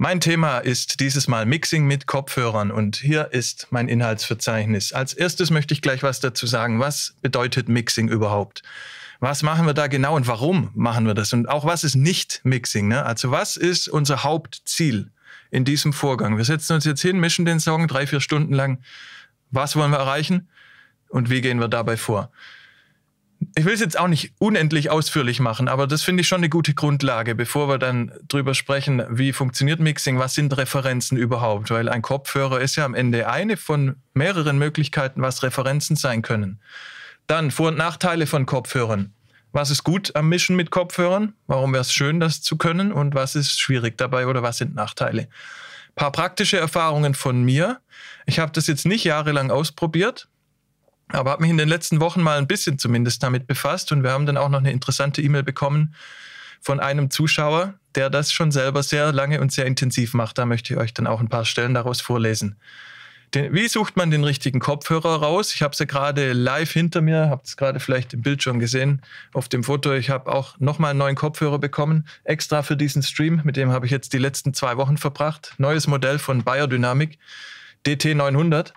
Mein Thema ist dieses Mal Mixing mit Kopfhörern und hier ist mein Inhaltsverzeichnis. Als erstes möchte ich gleich was dazu sagen. Was bedeutet Mixing überhaupt? Was machen wir da genau und warum machen wir das? Und auch was ist nicht Mixing? Ne? Also was ist unser Hauptziel in diesem Vorgang? Wir setzen uns jetzt hin, mischen den Song drei, vier Stunden lang. Was wollen wir erreichen und wie gehen wir dabei vor? ich will es jetzt auch nicht unendlich ausführlich machen, aber das finde ich schon eine gute Grundlage, bevor wir dann drüber sprechen, wie funktioniert Mixing, was sind Referenzen überhaupt, weil ein Kopfhörer ist ja am Ende eine von mehreren Möglichkeiten, was Referenzen sein können. Dann Vor- und Nachteile von Kopfhörern. Was ist gut am Mischen mit Kopfhörern? Warum wäre es schön, das zu können? Und was ist schwierig dabei oder was sind Nachteile? Ein paar praktische Erfahrungen von mir. Ich habe das jetzt nicht jahrelang ausprobiert, aber habe mich in den letzten Wochen mal ein bisschen zumindest damit befasst und wir haben dann auch noch eine interessante E-Mail bekommen von einem Zuschauer, der das schon selber sehr lange und sehr intensiv macht. Da möchte ich euch dann auch ein paar Stellen daraus vorlesen. Den, wie sucht man den richtigen Kopfhörer raus? Ich habe es ja gerade live hinter mir, habt es gerade vielleicht im Bildschirm gesehen, auf dem Foto. Ich habe auch nochmal einen neuen Kopfhörer bekommen, extra für diesen Stream. Mit dem habe ich jetzt die letzten zwei Wochen verbracht. Neues Modell von Biodynamic, DT900.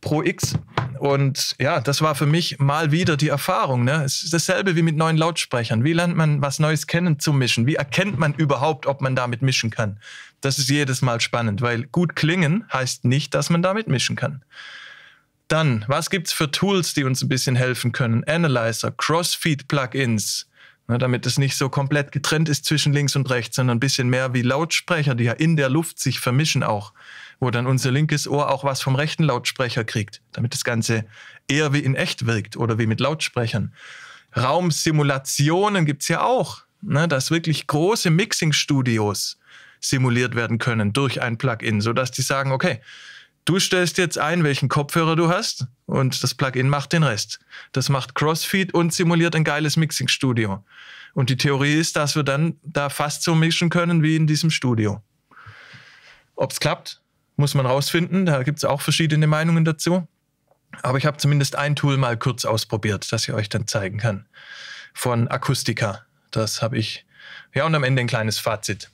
Pro X. Und ja, das war für mich mal wieder die Erfahrung. Ne? Es ist dasselbe wie mit neuen Lautsprechern. Wie lernt man was Neues kennen zu mischen? Wie erkennt man überhaupt, ob man damit mischen kann? Das ist jedes Mal spannend, weil gut klingen heißt nicht, dass man damit mischen kann. Dann, was gibt es für Tools, die uns ein bisschen helfen können? Analyzer, Crossfeed-Plugins, ne, damit es nicht so komplett getrennt ist zwischen links und rechts, sondern ein bisschen mehr wie Lautsprecher, die ja in der Luft sich vermischen auch wo dann unser linkes Ohr auch was vom rechten Lautsprecher kriegt, damit das Ganze eher wie in echt wirkt oder wie mit Lautsprechern. Raumsimulationen gibt es ja auch, ne, dass wirklich große Mixing-Studios simuliert werden können durch ein Plugin, sodass die sagen, okay, du stellst jetzt ein, welchen Kopfhörer du hast und das Plugin macht den Rest. Das macht Crossfeed und simuliert ein geiles Mixing-Studio. Und die Theorie ist, dass wir dann da fast so mischen können wie in diesem Studio. Ob es klappt, muss man rausfinden. Da gibt es auch verschiedene Meinungen dazu. Aber ich habe zumindest ein Tool mal kurz ausprobiert, das ich euch dann zeigen kann. Von Akustika. Das habe ich. Ja, und am Ende ein kleines Fazit.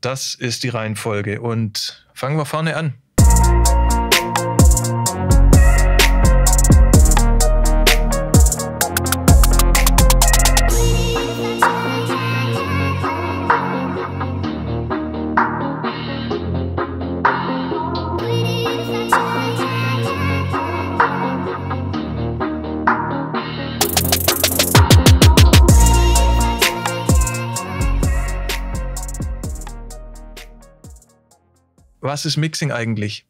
Das ist die Reihenfolge. Und fangen wir vorne an. was ist Mixing eigentlich?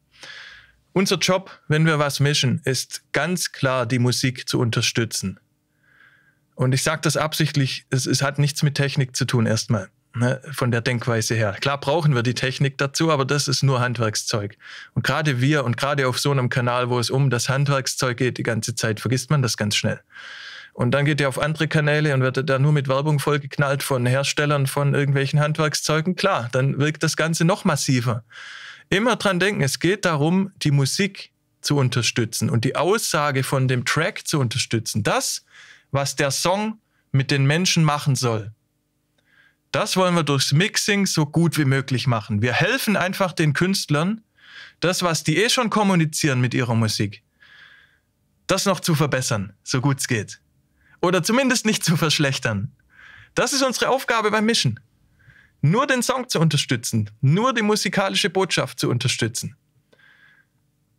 Unser Job, wenn wir was mischen, ist ganz klar, die Musik zu unterstützen. Und ich sage das absichtlich, es, es, hat nichts mit Technik zu tun erstmal, ne, von der Denkweise her. Klar brauchen wir die Technik dazu, aber das ist nur Handwerkszeug. Und gerade wir und gerade auf so einem Kanal, wo es um das Handwerkszeug geht, die ganze Zeit vergisst man das ganz schnell. Und dann geht ihr auf andere Kanäle und werdet da nur mit Werbung vollgeknallt von Herstellern von irgendwelchen Handwerkszeugen. Klar, dann wirkt das Ganze noch massiver immer dran denken, es geht darum, die Musik zu unterstützen und die Aussage von dem Track zu unterstützen. Das, was der Song mit den Menschen machen soll. Das wollen wir durchs Mixing so gut wie möglich machen. Wir helfen einfach den Künstlern, das, was die eh schon kommunizieren mit ihrer Musik, das noch zu verbessern, so gut es geht. Oder zumindest nicht zu verschlechtern. Das ist unsere Aufgabe beim Mischen nur den Song zu unterstützen, nur die musikalische Botschaft zu unterstützen.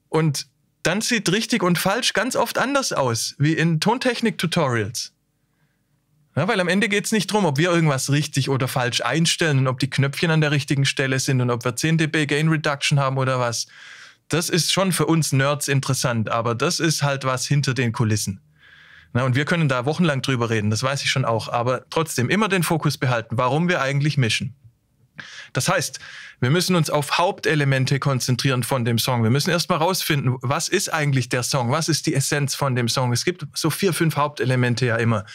Und dann sieht richtig und falsch ganz oft anders aus, wie in Tontechnik-Tutorials. Ja, weil am Ende geht es nicht darum, ob wir irgendwas richtig oder falsch einstellen und ob die Knöpfchen an der richtigen Stelle sind und ob wir 10 dB Gain Reduction haben oder was. Das ist schon für uns Nerds interessant, aber das ist halt was hinter den Kulissen. Na, und wir können da wochenlang drüber reden, das weiß ich schon auch. Aber trotzdem immer den Fokus behalten, warum wir eigentlich mischen. Das heißt, wir müssen uns auf Hauptelemente konzentrieren von dem Song. Wir müssen erstmal rausfinden, was ist eigentlich der Song? Was ist die Essenz von dem Song? Es gibt so vier, fünf Hauptelemente ja immer.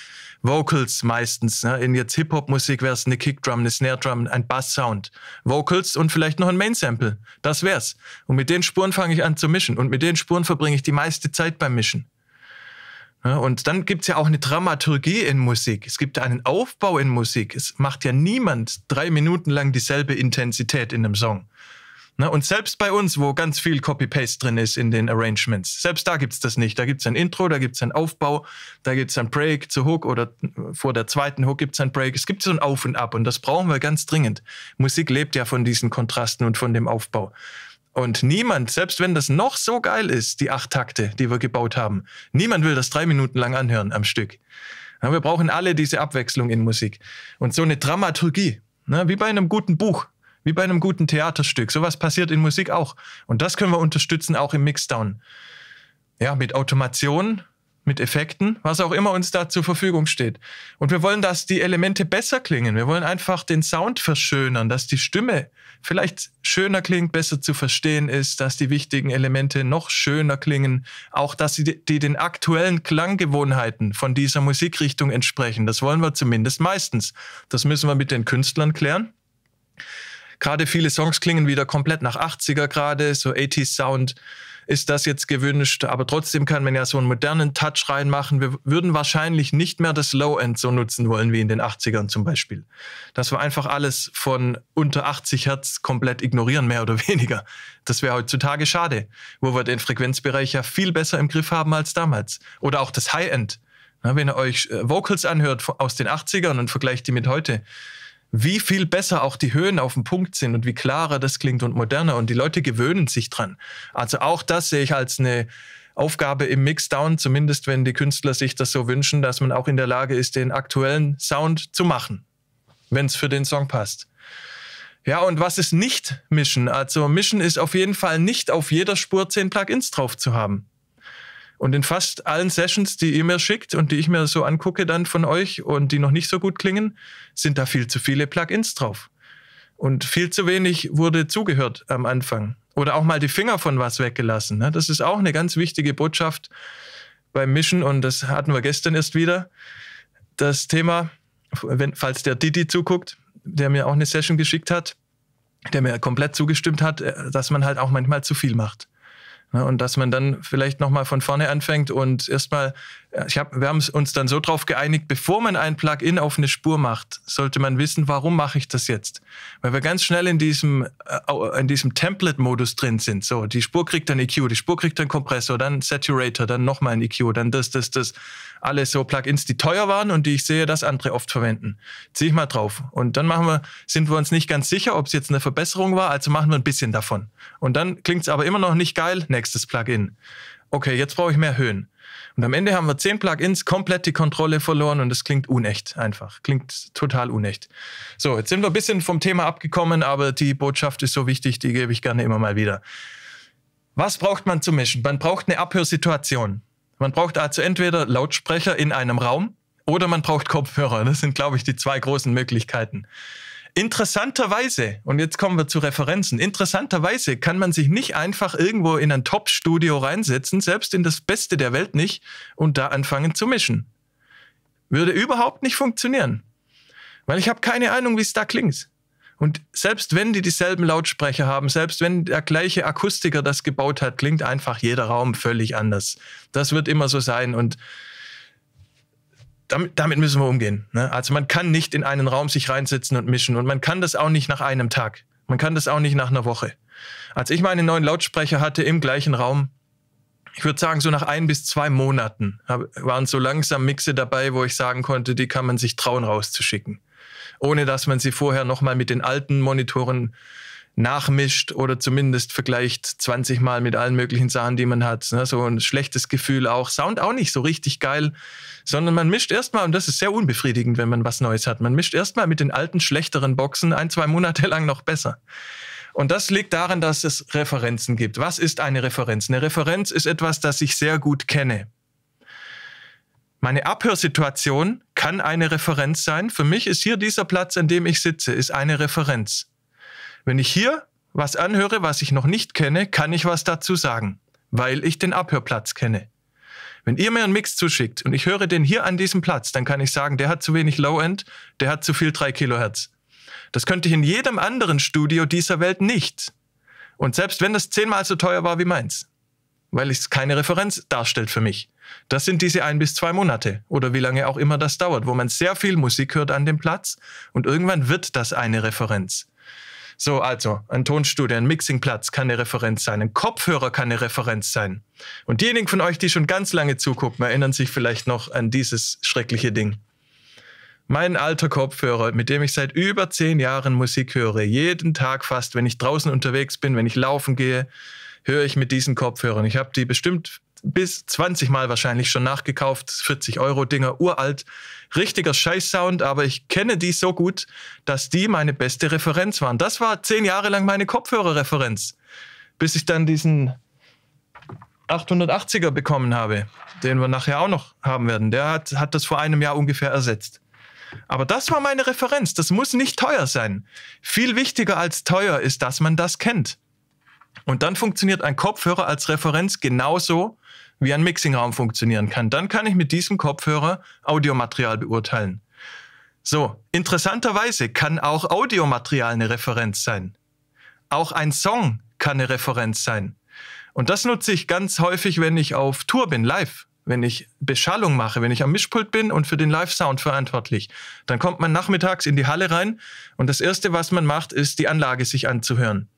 Vocals meistens. Ne? In jetzt Hip-Hop-Musik wäre es eine Kickdrum, eine Snare-Drum, ein Bass-Sound. Vocals und vielleicht noch ein Main-Sample. Das wär's. Und mit den Spuren fange ich an zu mischen. Und mit den Spuren verbringe ich die meiste Zeit beim Mischen. Und dann gibt es ja auch eine Dramaturgie in Musik. Es gibt einen Aufbau in Musik. Es macht ja niemand drei Minuten lang dieselbe Intensität in einem Song. Und selbst bei uns, wo ganz viel Copy-Paste drin ist in den Arrangements, selbst da gibt es das nicht. Da gibt es ein Intro, da gibt es einen Aufbau, da gibt es einen Break zu Hook oder vor der zweiten Hook gibt es einen Break. Es gibt so ein Auf und Ab und das brauchen wir ganz dringend. Musik lebt ja von diesen Kontrasten und von dem Aufbau. Und niemand, selbst wenn das noch so geil ist, die acht Takte, die wir gebaut haben, niemand will das drei Minuten lang anhören am Stück. Wir brauchen alle diese Abwechslung in Musik und so eine Dramaturgie, ne, wie bei einem guten Buch, wie bei einem guten Theaterstück. Sowas passiert in Musik auch. Und das können wir unterstützen, auch im Mixdown. Ja, mit Automation, mit Effekten, was auch immer uns da zur Verfügung steht. Und wir wollen, dass die Elemente besser klingen. Wir wollen einfach den Sound verschönern, dass die Stimme vielleicht schöner klingt, besser zu verstehen ist, dass die wichtigen Elemente noch schöner klingen, auch dass sie die den aktuellen Klanggewohnheiten von dieser Musikrichtung entsprechen. Das wollen wir zumindest meistens. Das müssen wir mit den Künstlern klären. Gerade viele Songs klingen wieder komplett nach 80er gerade, so 80s Sound ist das jetzt gewünscht. Aber trotzdem kann man ja so einen modernen Touch reinmachen. Wir würden wahrscheinlich nicht mehr das Low-End so nutzen wollen wie in den 80ern zum Beispiel. Dass wir einfach alles von unter 80 Hertz komplett ignorieren, mehr oder weniger. Das wäre heutzutage schade, wo wir den Frequenzbereich ja viel besser im Griff haben als damals. Oder auch das High-End. Wenn ihr euch äh, Vocals anhört aus den 80ern und vergleicht die mit heute, wie viel besser auch die Höhen auf dem Punkt sind und wie klarer das klingt und moderner und die Leute gewöhnen sich dran. Also auch das sehe ich als eine Aufgabe im Mixdown, zumindest wenn die Künstler sich das so wünschen, dass man auch in der Lage ist, den aktuellen Sound zu machen, wenn es für den Song passt. Ja, und was ist nicht Mischen? Also Mischen ist auf jeden Fall nicht auf jeder Spur zehn Plugins drauf zu haben. Und in fast allen Sessions, die ihr mir schickt und die ich mir so angucke dann von euch und die noch nicht so gut klingen, sind da viel zu viele Plugins drauf. Und viel zu wenig wurde zugehört am Anfang. Oder auch mal die Finger von was weggelassen. Ne? Das ist auch eine ganz wichtige Botschaft beim Mischen und das hatten wir gestern erst wieder. Das Thema, wenn, falls der Didi zuguckt, der mir auch eine Session geschickt hat, der mir komplett zugestimmt hat, äh, dass man halt auch manchmal zu viel macht. Ne? Und dass man dann vielleicht nochmal von vorne anfängt und erstmal ich hab, wir haben uns dann so drauf geeinigt, bevor man ein Plugin auf eine Spur macht, sollte man wissen, warum mache ich das jetzt? Weil wir ganz schnell in diesem, äh, in diesem Template-Modus drin sind. So, die Spur kriegt dann EQ, die Spur kriegt dann Kompressor, dann Saturator, dann nochmal ein EQ, dann das, das, das. Alles so Plugins, die teuer waren und die ich sehe, dass andere oft verwenden. Zieh ich mal drauf. Und dann machen wir, sind wir uns nicht ganz sicher, ob es jetzt eine Verbesserung war, also machen wir ein bisschen davon. Und dann klingt es aber immer noch nicht geil, nächstes Plugin. Okay, jetzt brauche ich mehr Höhen. Und am Ende haben wir zehn Plugins komplett die Kontrolle verloren und das klingt unecht einfach. Klingt total unecht. So, jetzt sind wir ein bisschen vom Thema abgekommen, aber die Botschaft ist so wichtig, die gebe ich gerne immer mal wieder. Was braucht man zu Mischen? Man braucht eine Abhörsituation. Man braucht also entweder Lautsprecher in einem Raum oder man braucht Kopfhörer. Das sind, glaube ich, die zwei großen Möglichkeiten. Interessanterweise, und jetzt kommen wir zu Referenzen, interessanterweise kann man sich nicht einfach irgendwo in ein Top-Studio reinsetzen, selbst in das Beste der Welt nicht, und da anfangen zu mischen. Würde überhaupt nicht funktionieren. Weil ich habe keine Ahnung, wie es da klingt. Und selbst wenn die dieselben Lautsprecher haben, selbst wenn der gleiche Akustiker das gebaut hat, klingt einfach jeder Raum völlig anders. Das wird immer so sein. Und damit, damit müssen wir umgehen. Ne? Also man kann nicht in einen Raum sich reinsetzen und mischen und man kann das auch nicht nach einem Tag. Man kann das auch nicht nach einer Woche. Als ich meine neuen Lautsprecher hatte im gleichen Raum, ich würde sagen, so nach ein bis zwei Monaten waren so langsam Mixe dabei, wo ich sagen konnte, die kann man sich trauen rauszuschicken. Ohne dass man sie vorher nochmal mit den alten Monitoren nachmischt oder zumindest vergleicht 20 Mal mit allen möglichen Sachen, die man hat. Ne? So ein schlechtes Gefühl auch. Sound auch nicht so richtig geil, sondern man mischt erstmal, und das ist sehr unbefriedigend, wenn man was Neues hat, man mischt erstmal mit den alten, schlechteren Boxen ein, zwei Monate lang noch besser. Und das liegt daran, dass es Referenzen gibt. Was ist eine Referenz? Eine Referenz ist etwas, das ich sehr gut kenne. Meine Abhörsituation kann eine Referenz sein. Für mich ist hier dieser Platz, an dem ich sitze, ist eine Referenz. Wenn ich hier was anhöre, was ich noch nicht kenne, kann ich was dazu sagen, weil ich den Abhörplatz kenne. Wenn ihr mir einen Mix zuschickt und ich höre den hier an diesem Platz, dann kann ich sagen, der hat zu wenig Low-End, der hat zu viel 3 Kilohertz. Das könnte ich in jedem anderen Studio dieser Welt nicht. Und selbst wenn das zehnmal so teuer war wie meins, weil es keine Referenz darstellt für mich. Das sind diese ein bis zwei Monate oder wie lange auch immer das dauert, wo man sehr viel Musik hört an dem Platz und irgendwann wird das eine Referenz. So, also, ein Tonstudio, ein Mixingplatz kann eine Referenz sein, ein Kopfhörer kann eine Referenz sein. Und diejenigen von euch, die schon ganz lange zugucken, erinnern sich vielleicht noch an dieses schreckliche Ding. Mein alter Kopfhörer, mit dem ich seit über zehn Jahren Musik höre, jeden Tag fast, wenn ich draußen unterwegs bin, wenn ich laufen gehe, höre ich mit diesen Kopfhörern. Ich habe die bestimmt bis 20 Mal wahrscheinlich schon nachgekauft, 40 Euro Dinger, uralt richtiger Scheiß-Sound, aber ich kenne die so gut, dass die meine beste Referenz waren. Das war zehn Jahre lang meine Kopfhörerreferenz, bis ich dann diesen 880er bekommen habe, den wir nachher auch noch haben werden. Der hat, hat das vor einem Jahr ungefähr ersetzt. Aber das war meine Referenz. Das muss nicht teuer sein. Viel wichtiger als teuer ist, dass man das kennt. Und dann funktioniert ein Kopfhörer als Referenz genauso wie ein Mixingraum funktionieren kann. Dann kann ich mit diesem Kopfhörer Audiomaterial beurteilen. So, interessanterweise kann auch Audiomaterial eine Referenz sein. Auch ein Song kann eine Referenz sein. Und das nutze ich ganz häufig, wenn ich auf Tour bin, live. Wenn ich Beschallung mache, wenn ich am Mischpult bin und für den Live-Sound verantwortlich, dann kommt man nachmittags in die Halle rein und das Erste, was man macht, ist, die Anlage sich anzuhören.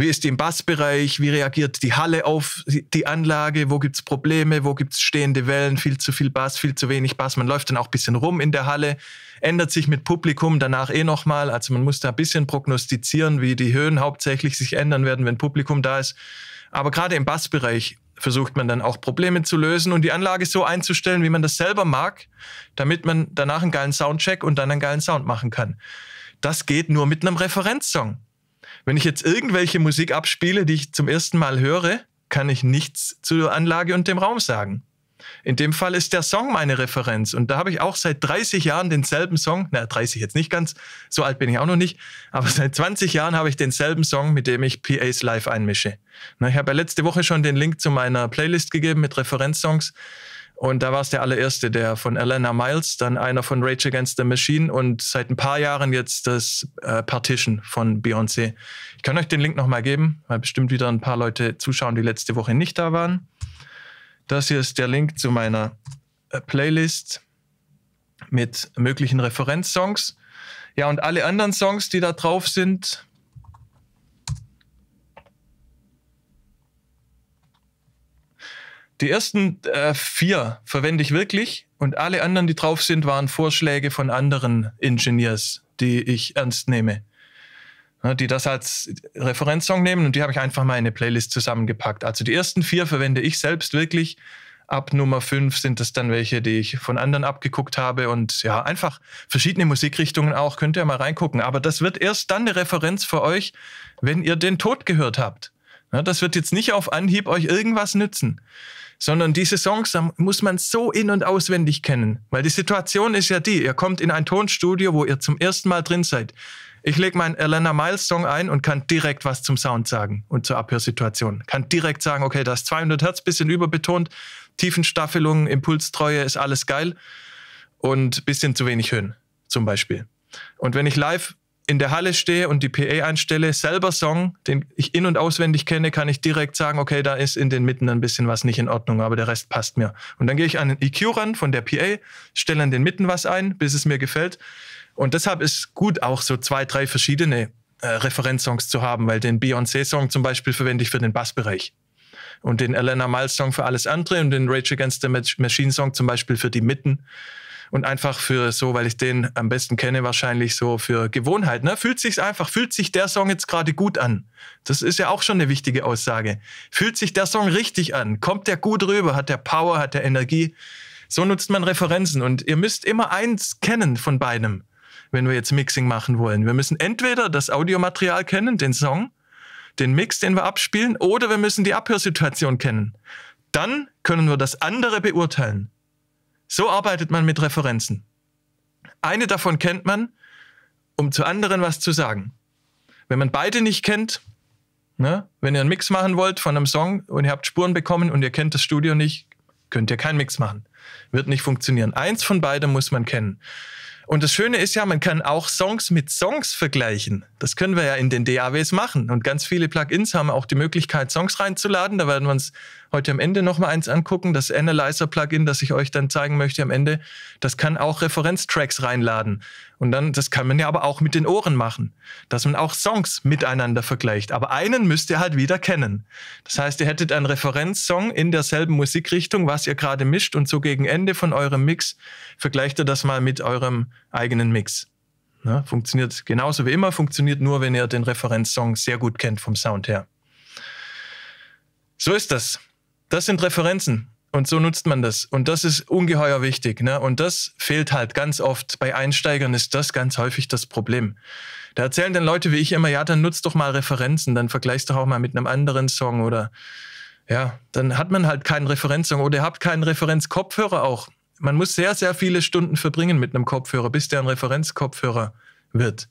Wie ist die im Bassbereich? Wie reagiert die Halle auf die Anlage? Wo gibt es Probleme? Wo gibt es stehende Wellen? Viel zu viel Bass, viel zu wenig Bass. Man läuft dann auch ein bisschen rum in der Halle, ändert sich mit Publikum danach eh nochmal. Also man muss da ein bisschen prognostizieren, wie die Höhen hauptsächlich sich ändern werden, wenn Publikum da ist. Aber gerade im Bassbereich versucht man dann auch Probleme zu lösen und die Anlage so einzustellen, wie man das selber mag, damit man danach einen geilen Soundcheck und dann einen geilen Sound machen kann. Das geht nur mit einem Referenzsong. Wenn ich jetzt irgendwelche Musik abspiele, die ich zum ersten Mal höre, kann ich nichts zur Anlage und dem Raum sagen. In dem Fall ist der Song meine Referenz und da habe ich auch seit 30 Jahren denselben Song, na 30 jetzt nicht ganz, so alt bin ich auch noch nicht, aber seit 20 Jahren habe ich denselben Song, mit dem ich PAs live einmische. Na, ich habe ja letzte Woche schon den Link zu meiner Playlist gegeben mit Referenzsongs und da war es der allererste, der von Elena Miles, dann einer von Rage Against the Machine und seit ein paar Jahren jetzt das äh, Partition von Beyoncé. Ich kann euch den Link nochmal geben, weil bestimmt wieder ein paar Leute zuschauen, die letzte Woche nicht da waren. Das hier ist der Link zu meiner äh, Playlist mit möglichen Referenzsongs. Ja, und alle anderen Songs, die da drauf sind, Die ersten äh, vier verwende ich wirklich und alle anderen, die drauf sind, waren Vorschläge von anderen Engineers, die ich ernst nehme. Ja, die das als Referenzsong nehmen und die habe ich einfach mal in eine Playlist zusammengepackt. Also die ersten vier verwende ich selbst wirklich. Ab Nummer fünf sind das dann welche, die ich von anderen abgeguckt habe und ja, einfach verschiedene Musikrichtungen auch. Könnt ihr mal reingucken. Aber das wird erst dann eine Referenz für euch, wenn ihr den Tod gehört habt. Ja, das wird jetzt nicht auf Anhieb euch irgendwas nützen sondern diese Songs muss man so in- und auswendig kennen. Weil die Situation ist ja die, ihr kommt in ein Tonstudio, wo ihr zum ersten Mal drin seid. Ich lege meinen Elena Miles Song ein und kann direkt was zum Sound sagen und zur Abhörsituation. Kann direkt sagen, okay, das 200 Hertz, bisschen überbetont, Tiefenstaffelung, Impulstreue, ist alles geil und bisschen zu wenig Höhen zum Beispiel. Und wenn ich live in der Halle stehe und die PA einstelle, selber Song, den ich in- und auswendig kenne, kann ich direkt sagen, okay, da ist in den Mitten ein bisschen was nicht in Ordnung, aber der Rest passt mir. Und dann gehe ich an den EQ ran von der PA, stelle an den Mitten was ein, bis es mir gefällt. Und deshalb ist gut, auch so zwei, drei verschiedene äh, Referenzsongs zu haben, weil den Beyoncé-Song zum Beispiel verwende ich für den Bassbereich. Und den Elena Miles-Song für alles andere und den Rage Against the Machine-Song zum Beispiel für die Mitten und einfach für so, weil ich den am besten kenne, wahrscheinlich so für Gewohnheit. Ne? Fühlt sich's einfach, fühlt sich der Song jetzt gerade gut an? Das ist ja auch schon eine wichtige Aussage. Fühlt sich der Song richtig an? Kommt der gut rüber? Hat der Power? Hat der Energie? So nutzt man Referenzen und ihr müsst immer eins kennen von beidem, wenn wir jetzt Mixing machen wollen. Wir müssen entweder das Audiomaterial kennen, den Song, den Mix, den wir abspielen, oder wir müssen die Abhörsituation kennen. Dann können wir das andere beurteilen. So arbeitet man mit Referenzen. Eine davon kennt man, um zu anderen was zu sagen. Wenn man beide nicht kennt, ne, wenn ihr einen Mix machen wollt von einem Song und ihr habt Spuren bekommen und ihr kennt das Studio nicht, könnt ihr keinen Mix machen. Wird nicht funktionieren. Eins von beidem muss man kennen. Und das Schöne ist ja, man kann auch Songs mit Songs vergleichen. Das können wir ja in den DAWs machen. Und ganz viele Plugins haben auch die Möglichkeit, Songs reinzuladen. Da werden wir uns heute am Ende nochmal eins angucken. Das Analyzer-Plugin, das ich euch dann zeigen möchte am Ende, das kann auch Referenztracks reinladen. Und dann, das kann man ja aber auch mit den Ohren machen, dass man auch Songs miteinander vergleicht. Aber einen müsst ihr halt wieder kennen. Das heißt, ihr hättet einen Referenzsong in derselben Musikrichtung, was ihr gerade mischt. Und so gegen Ende von eurem Mix, vergleicht ihr das mal mit eurem eigenen Mix. Ja, ne? funktioniert genauso wie immer, funktioniert nur, wenn ihr den Referenzsong sehr gut kennt vom Sound her. So ist das. Das sind Referenzen und so nutzt man das. Und das ist ungeheuer wichtig. Ne? Und das fehlt halt ganz oft. Bei Einsteigern ist das ganz häufig das Problem. Da erzählen dann Leute wie ich immer, ja, dann nutzt doch mal Referenzen, dann vergleichst doch auch mal mit einem anderen Song oder ja, dann hat man halt keinen Referenzsong oder habt keinen Referenzkopfhörer auch. Man muss sehr, sehr viele Stunden verbringen mit einem Kopfhörer, bis der ein Referenzkopfhörer wird.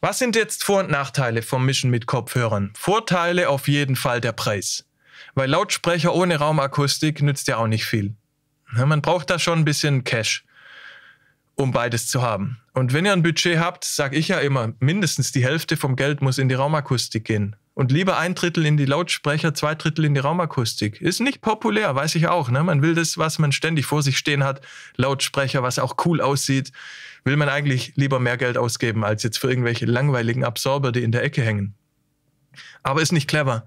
Was sind jetzt Vor- und Nachteile vom Mischen mit Kopfhörern? Vorteile auf jeden Fall der Preis. Weil Lautsprecher ohne Raumakustik nützt ja auch nicht viel. Man braucht da schon ein bisschen Cash, um beides zu haben. Und wenn ihr ein Budget habt, sage ich ja immer, mindestens die Hälfte vom Geld muss in die Raumakustik gehen. Und lieber ein Drittel in die Lautsprecher, zwei Drittel in die Raumakustik. Ist nicht populär, weiß ich auch. Ne? Man will das, was man ständig vor sich stehen hat, Lautsprecher, was auch cool aussieht, will man eigentlich lieber mehr Geld ausgeben, als jetzt für irgendwelche langweiligen Absorber, die in der Ecke hängen. Aber ist nicht clever,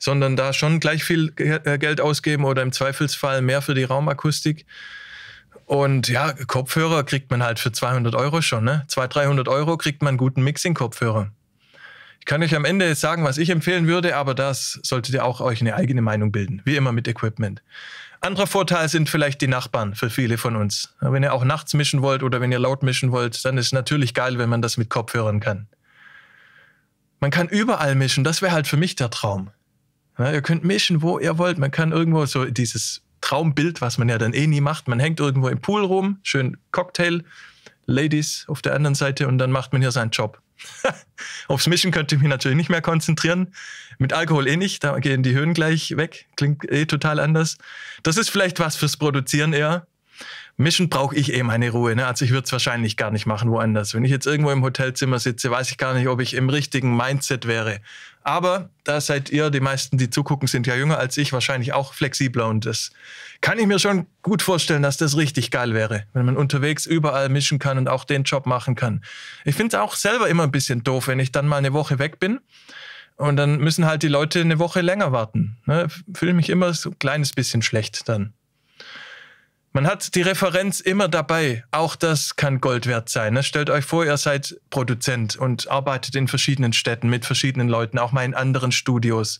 sondern da schon gleich viel äh, Geld ausgeben oder im Zweifelsfall mehr für die Raumakustik. Und ja, Kopfhörer kriegt man halt für 200 Euro schon. Ne? 200, 300 Euro kriegt man einen guten Mixing-Kopfhörer. Ich kann euch am Ende sagen, was ich empfehlen würde, aber das solltet ihr auch euch eine eigene Meinung bilden. Wie immer mit Equipment. Anderer Vorteil sind vielleicht die Nachbarn für viele von uns. Wenn ihr auch nachts mischen wollt oder wenn ihr laut mischen wollt, dann ist natürlich geil, wenn man das mit Kopfhörern kann. Man kann überall mischen, das wäre halt für mich der Traum. Ja, ihr könnt mischen, wo ihr wollt. Man kann irgendwo so dieses Traumbild, was man ja dann eh nie macht. Man hängt irgendwo im Pool rum, schön Cocktail, Ladies auf der anderen Seite und dann macht man hier seinen Job. Aufs Mischen könnte ich mich natürlich nicht mehr konzentrieren. Mit Alkohol eh nicht, da gehen die Höhen gleich weg. Klingt eh total anders. Das ist vielleicht was fürs Produzieren eher. Mischen brauche ich eh meine Ruhe. Ne? Also ich würde es wahrscheinlich gar nicht machen woanders. Wenn ich jetzt irgendwo im Hotelzimmer sitze, weiß ich gar nicht, ob ich im richtigen Mindset wäre, aber da seid ihr, die meisten, die zugucken, sind ja jünger als ich, wahrscheinlich auch flexibler. Und das kann ich mir schon gut vorstellen, dass das richtig geil wäre, wenn man unterwegs überall mischen kann und auch den Job machen kann. Ich finde es auch selber immer ein bisschen doof, wenn ich dann mal eine Woche weg bin. Und dann müssen halt die Leute eine Woche länger warten. Ne? Fühle mich immer so ein kleines bisschen schlecht dann. Man hat die Referenz immer dabei. Auch das kann Gold wert sein. Ne? Stellt euch vor, ihr seid Produzent und arbeitet in verschiedenen Städten mit verschiedenen Leuten, auch mal in anderen Studios.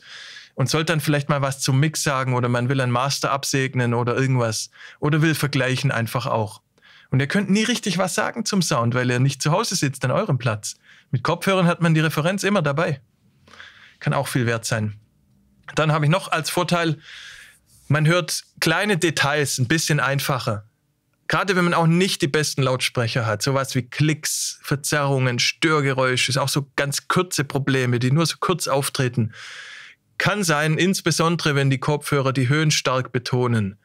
Und sollt dann vielleicht mal was zum Mix sagen oder man will ein Master absegnen oder irgendwas. Oder will vergleichen einfach auch. Und ihr könnt nie richtig was sagen zum Sound, weil ihr nicht zu Hause sitzt an eurem Platz. Mit Kopfhörern hat man die Referenz immer dabei. Kann auch viel wert sein. Dann habe ich noch als Vorteil, man hört kleine Details ein bisschen einfacher. Gerade wenn man auch nicht die besten Lautsprecher hat, sowas wie Klicks, Verzerrungen, Störgeräusche, auch so ganz kurze Probleme, die nur so kurz auftreten. Kann sein, insbesondere wenn die Kopfhörer die Höhen stark betonen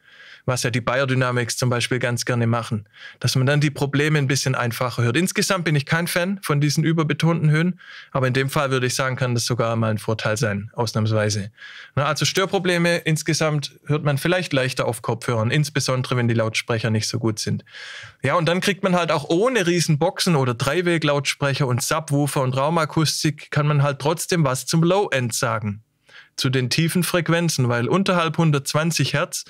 was ja die Biodynamics zum Beispiel ganz gerne machen, dass man dann die Probleme ein bisschen einfacher hört. Insgesamt bin ich kein Fan von diesen überbetonten Höhen, aber in dem Fall würde ich sagen, kann das sogar mal ein Vorteil sein, ausnahmsweise. Na, also Störprobleme insgesamt hört man vielleicht leichter auf Kopfhörern, insbesondere wenn die Lautsprecher nicht so gut sind. Ja, und dann kriegt man halt auch ohne Riesenboxen oder Dreiweglautsprecher und Subwoofer und Raumakustik kann man halt trotzdem was zum Low-End sagen zu den tiefen Frequenzen, weil unterhalb 120 Hertz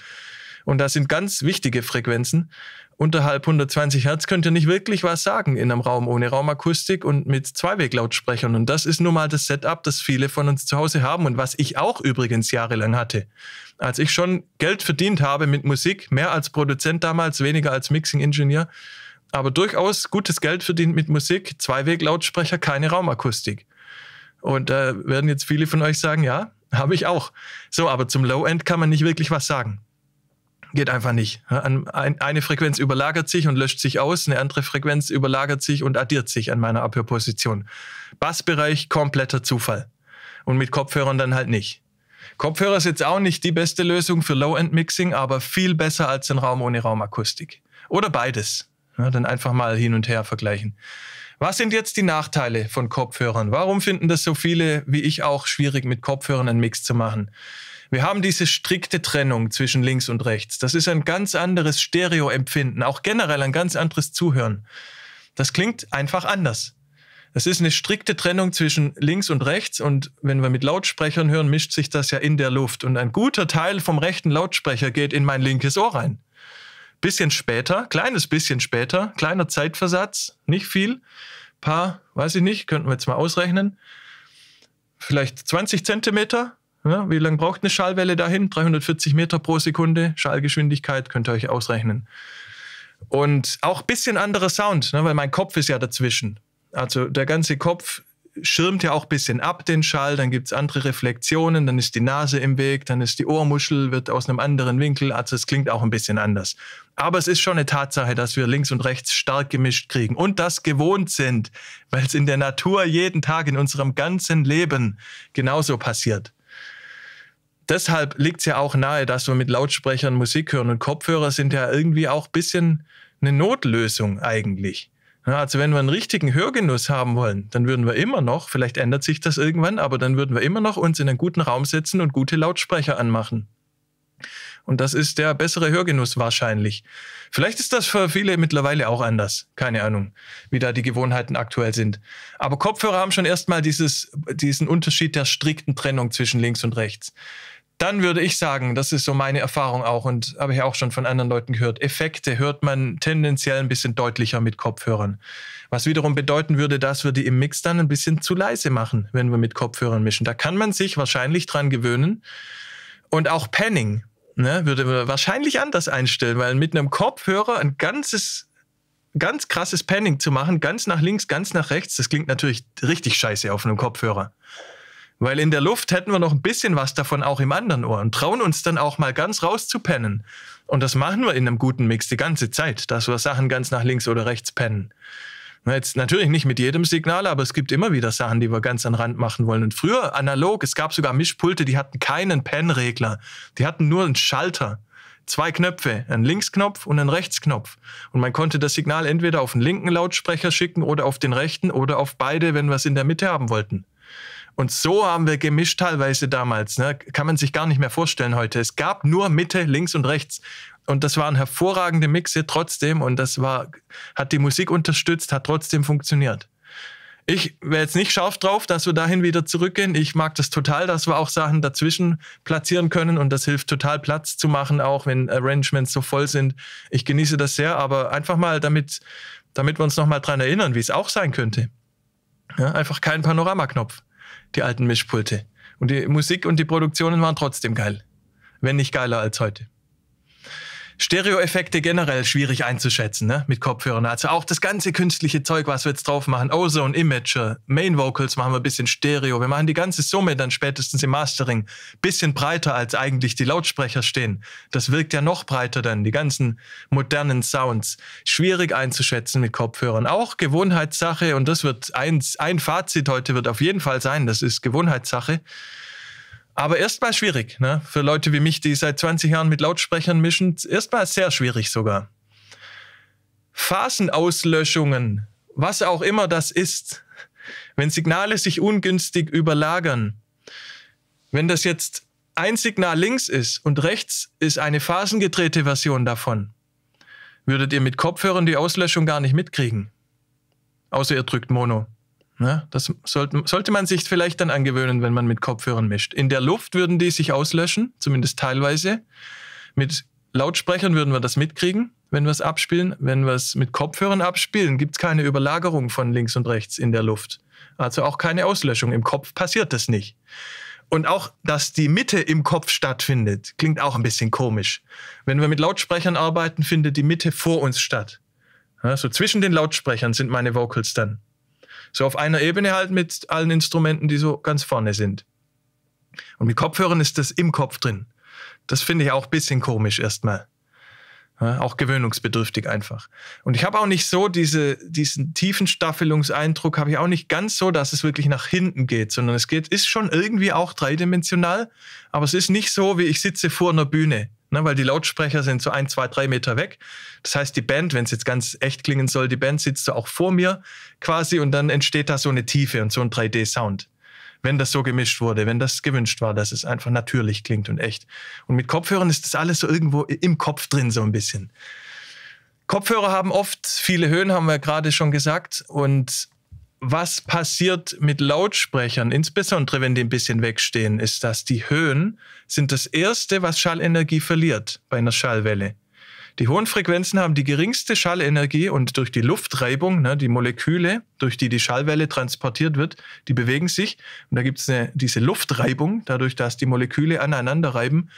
und das sind ganz wichtige Frequenzen. Unterhalb 120 Hertz könnt ihr nicht wirklich was sagen in einem Raum ohne Raumakustik und mit Zweiweglautsprechern. Und das ist nun mal das Setup, das viele von uns zu Hause haben und was ich auch übrigens jahrelang hatte. Als ich schon Geld verdient habe mit Musik, mehr als Produzent damals, weniger als Mixing-Ingenieur, aber durchaus gutes Geld verdient mit Musik, Zweiweglautsprecher, keine Raumakustik. Und da äh, werden jetzt viele von euch sagen, ja, habe ich auch. So, aber zum Low-End kann man nicht wirklich was sagen. Geht einfach nicht. Eine Frequenz überlagert sich und löscht sich aus, eine andere Frequenz überlagert sich und addiert sich an meiner Abhörposition. Bassbereich kompletter Zufall. Und mit Kopfhörern dann halt nicht. Kopfhörer ist jetzt auch nicht die beste Lösung für Low-End-Mixing, aber viel besser als ein Raum ohne Raumakustik. Oder beides. Ja, dann einfach mal hin und her vergleichen. Was sind jetzt die Nachteile von Kopfhörern? Warum finden das so viele wie ich auch schwierig, mit Kopfhörern einen Mix zu machen? Wir haben diese strikte Trennung zwischen links und rechts. Das ist ein ganz anderes Stereoempfinden, auch generell ein ganz anderes Zuhören. Das klingt einfach anders. Es ist eine strikte Trennung zwischen links und rechts und wenn wir mit Lautsprechern hören, mischt sich das ja in der Luft und ein guter Teil vom rechten Lautsprecher geht in mein linkes Ohr rein. Bisschen später, kleines bisschen später, kleiner Zeitversatz, nicht viel, paar, weiß ich nicht, könnten wir jetzt mal ausrechnen, vielleicht 20 Zentimeter ja, wie lange braucht eine Schallwelle dahin? 340 Meter pro Sekunde. Schallgeschwindigkeit könnt ihr euch ausrechnen. Und auch ein bisschen anderer Sound, ne, weil mein Kopf ist ja dazwischen. Also der ganze Kopf schirmt ja auch ein bisschen ab den Schall, dann gibt es andere Reflexionen, dann ist die Nase im Weg, dann ist die Ohrmuschel, wird aus einem anderen Winkel, also es klingt auch ein bisschen anders. Aber es ist schon eine Tatsache, dass wir links und rechts stark gemischt kriegen und das gewohnt sind, weil es in der Natur jeden Tag in unserem ganzen Leben genauso passiert deshalb liegt es ja auch nahe, dass wir mit Lautsprechern Musik hören. Und Kopfhörer sind ja irgendwie auch ein bisschen eine Notlösung eigentlich. Also wenn wir einen richtigen Hörgenuss haben wollen, dann würden wir immer noch, vielleicht ändert sich das irgendwann, aber dann würden wir immer noch uns in einen guten Raum setzen und gute Lautsprecher anmachen. Und das ist der bessere Hörgenuss wahrscheinlich. Vielleicht ist das für viele mittlerweile auch anders. Keine Ahnung, wie da die Gewohnheiten aktuell sind. Aber Kopfhörer haben schon erstmal diesen Unterschied der strikten Trennung zwischen links und rechts dann würde ich sagen, das ist so meine Erfahrung auch und habe ich auch schon von anderen Leuten gehört, Effekte hört man tendenziell ein bisschen deutlicher mit Kopfhörern. Was wiederum bedeuten würde, dass wir die im Mix dann ein bisschen zu leise machen, wenn wir mit Kopfhörern mischen. Da kann man sich wahrscheinlich dran gewöhnen. Und auch Panning ne, würde man wahrscheinlich anders einstellen, weil mit einem Kopfhörer ein ganzes ganz krasses Panning zu machen, ganz nach links, ganz nach rechts, das klingt natürlich richtig scheiße auf einem Kopfhörer. Weil in der Luft hätten wir noch ein bisschen was davon auch im anderen Ohr und trauen uns dann auch mal ganz rauszupennen. Und das machen wir in einem guten Mix die ganze Zeit, dass wir Sachen ganz nach links oder rechts pennen. Jetzt natürlich nicht mit jedem Signal, aber es gibt immer wieder Sachen, die wir ganz an Rand machen wollen. Und früher analog, es gab sogar Mischpulte, die hatten keinen Pennregler. Die hatten nur einen Schalter. Zwei Knöpfe, einen Linksknopf und einen Rechtsknopf. Und man konnte das Signal entweder auf den linken Lautsprecher schicken oder auf den rechten oder auf beide, wenn wir es in der Mitte haben wollten. Und so haben wir gemischt teilweise damals. Ne? Kann man sich gar nicht mehr vorstellen heute. Es gab nur Mitte, links und rechts. Und das waren hervorragende Mixe trotzdem. Und das war, hat die Musik unterstützt, hat trotzdem funktioniert. Ich wäre jetzt nicht scharf drauf, dass wir dahin wieder zurückgehen. Ich mag das total, dass wir auch Sachen dazwischen platzieren können und das hilft total Platz zu machen, auch wenn Arrangements so voll sind. Ich genieße das sehr, aber einfach mal, damit, damit wir uns nochmal dran erinnern, wie es auch sein könnte. Ja, einfach kein Panoramaknopf die alten Mischpulte. Und die Musik und die Produktionen waren trotzdem geil. Wenn nicht geiler als heute. Stereoeffekte generell schwierig einzuschätzen, ne? Mit Kopfhörern. Also auch das ganze künstliche Zeug, was wir jetzt drauf machen. Ozone, Imager, äh, Main Vocals machen wir ein bisschen Stereo. Wir machen die ganze Summe dann spätestens im Mastering bisschen breiter, als eigentlich die Lautsprecher stehen. Das wirkt ja noch breiter dann, die ganzen modernen Sounds. Schwierig einzuschätzen mit Kopfhörern. Auch Gewohnheitssache und das wird eins, ein Fazit heute wird auf jeden Fall sein, das ist Gewohnheitssache. Aber erstmal schwierig, ne? Für Leute wie mich, die seit 20 Jahren mit Lautsprechern mischen, erstmal sehr schwierig sogar. Phasenauslöschungen, was auch immer das ist, wenn Signale sich ungünstig überlagern, wenn das jetzt ein Signal links ist und rechts ist eine phasengedrehte Version davon, würdet ihr mit Kopfhörern die Auslöschung gar nicht mitkriegen. Außer ihr drückt Mono. Ne? Das sollte, sollte man sich vielleicht dann angewöhnen, wenn man mit Kopfhörern mischt. In der Luft würden die sich auslöschen, zumindest teilweise. Mit Lautsprechern würden wir das mitkriegen, wenn wir es abspielen. Wenn wir es mit Kopfhörern abspielen, gibt es keine Überlagerung von links und rechts in der Luft. Also auch keine Auslöschung. Im Kopf passiert das nicht. Und auch, dass die Mitte im Kopf stattfindet, klingt auch ein bisschen komisch. Wenn wir mit Lautsprechern arbeiten, findet die Mitte vor uns statt. Ja, so zwischen den Lautsprechern sind meine Vocals dann. So auf einer Ebene halt mit allen Instrumenten, die so ganz vorne sind. Und mit Kopfhörern ist das im Kopf drin. Das finde ich auch ein bisschen komisch erstmal. Ja, auch gewöhnungsbedürftig einfach. Und ich habe auch nicht so diese, diesen tiefen Staffelungseindruck, habe ich auch nicht ganz so, dass es wirklich nach hinten geht, sondern es geht, ist schon irgendwie auch dreidimensional, aber es ist nicht so, wie ich sitze vor einer Bühne ne? weil die Lautsprecher sind so ein, zwei, drei Meter weg. Das heißt, die Band, wenn es jetzt ganz echt klingen soll, die Band sitzt so auch vor mir quasi und dann entsteht da so eine Tiefe und so ein 3D-Sound. Wenn das so gemischt wurde, wenn das gewünscht war, dass es einfach natürlich klingt und echt. Und mit Kopfhörern ist das alles so irgendwo im Kopf drin, so ein bisschen. Kopfhörer haben oft viele Höhen, haben wir gerade schon gesagt. Und was passiert mit Lautsprechern, insbesondere wenn die ein bisschen wegstehen, ist, dass die Höhen sind das Erste, was Schallenergie verliert bei einer Schallwelle. Die hohen Frequenzen haben die geringste Schallenergie und durch die Luftreibung, ne, die Moleküle, durch die die Schallwelle transportiert wird, die bewegen sich. Und da gibt es diese Luftreibung, dadurch, dass die Moleküle aneinander reiben.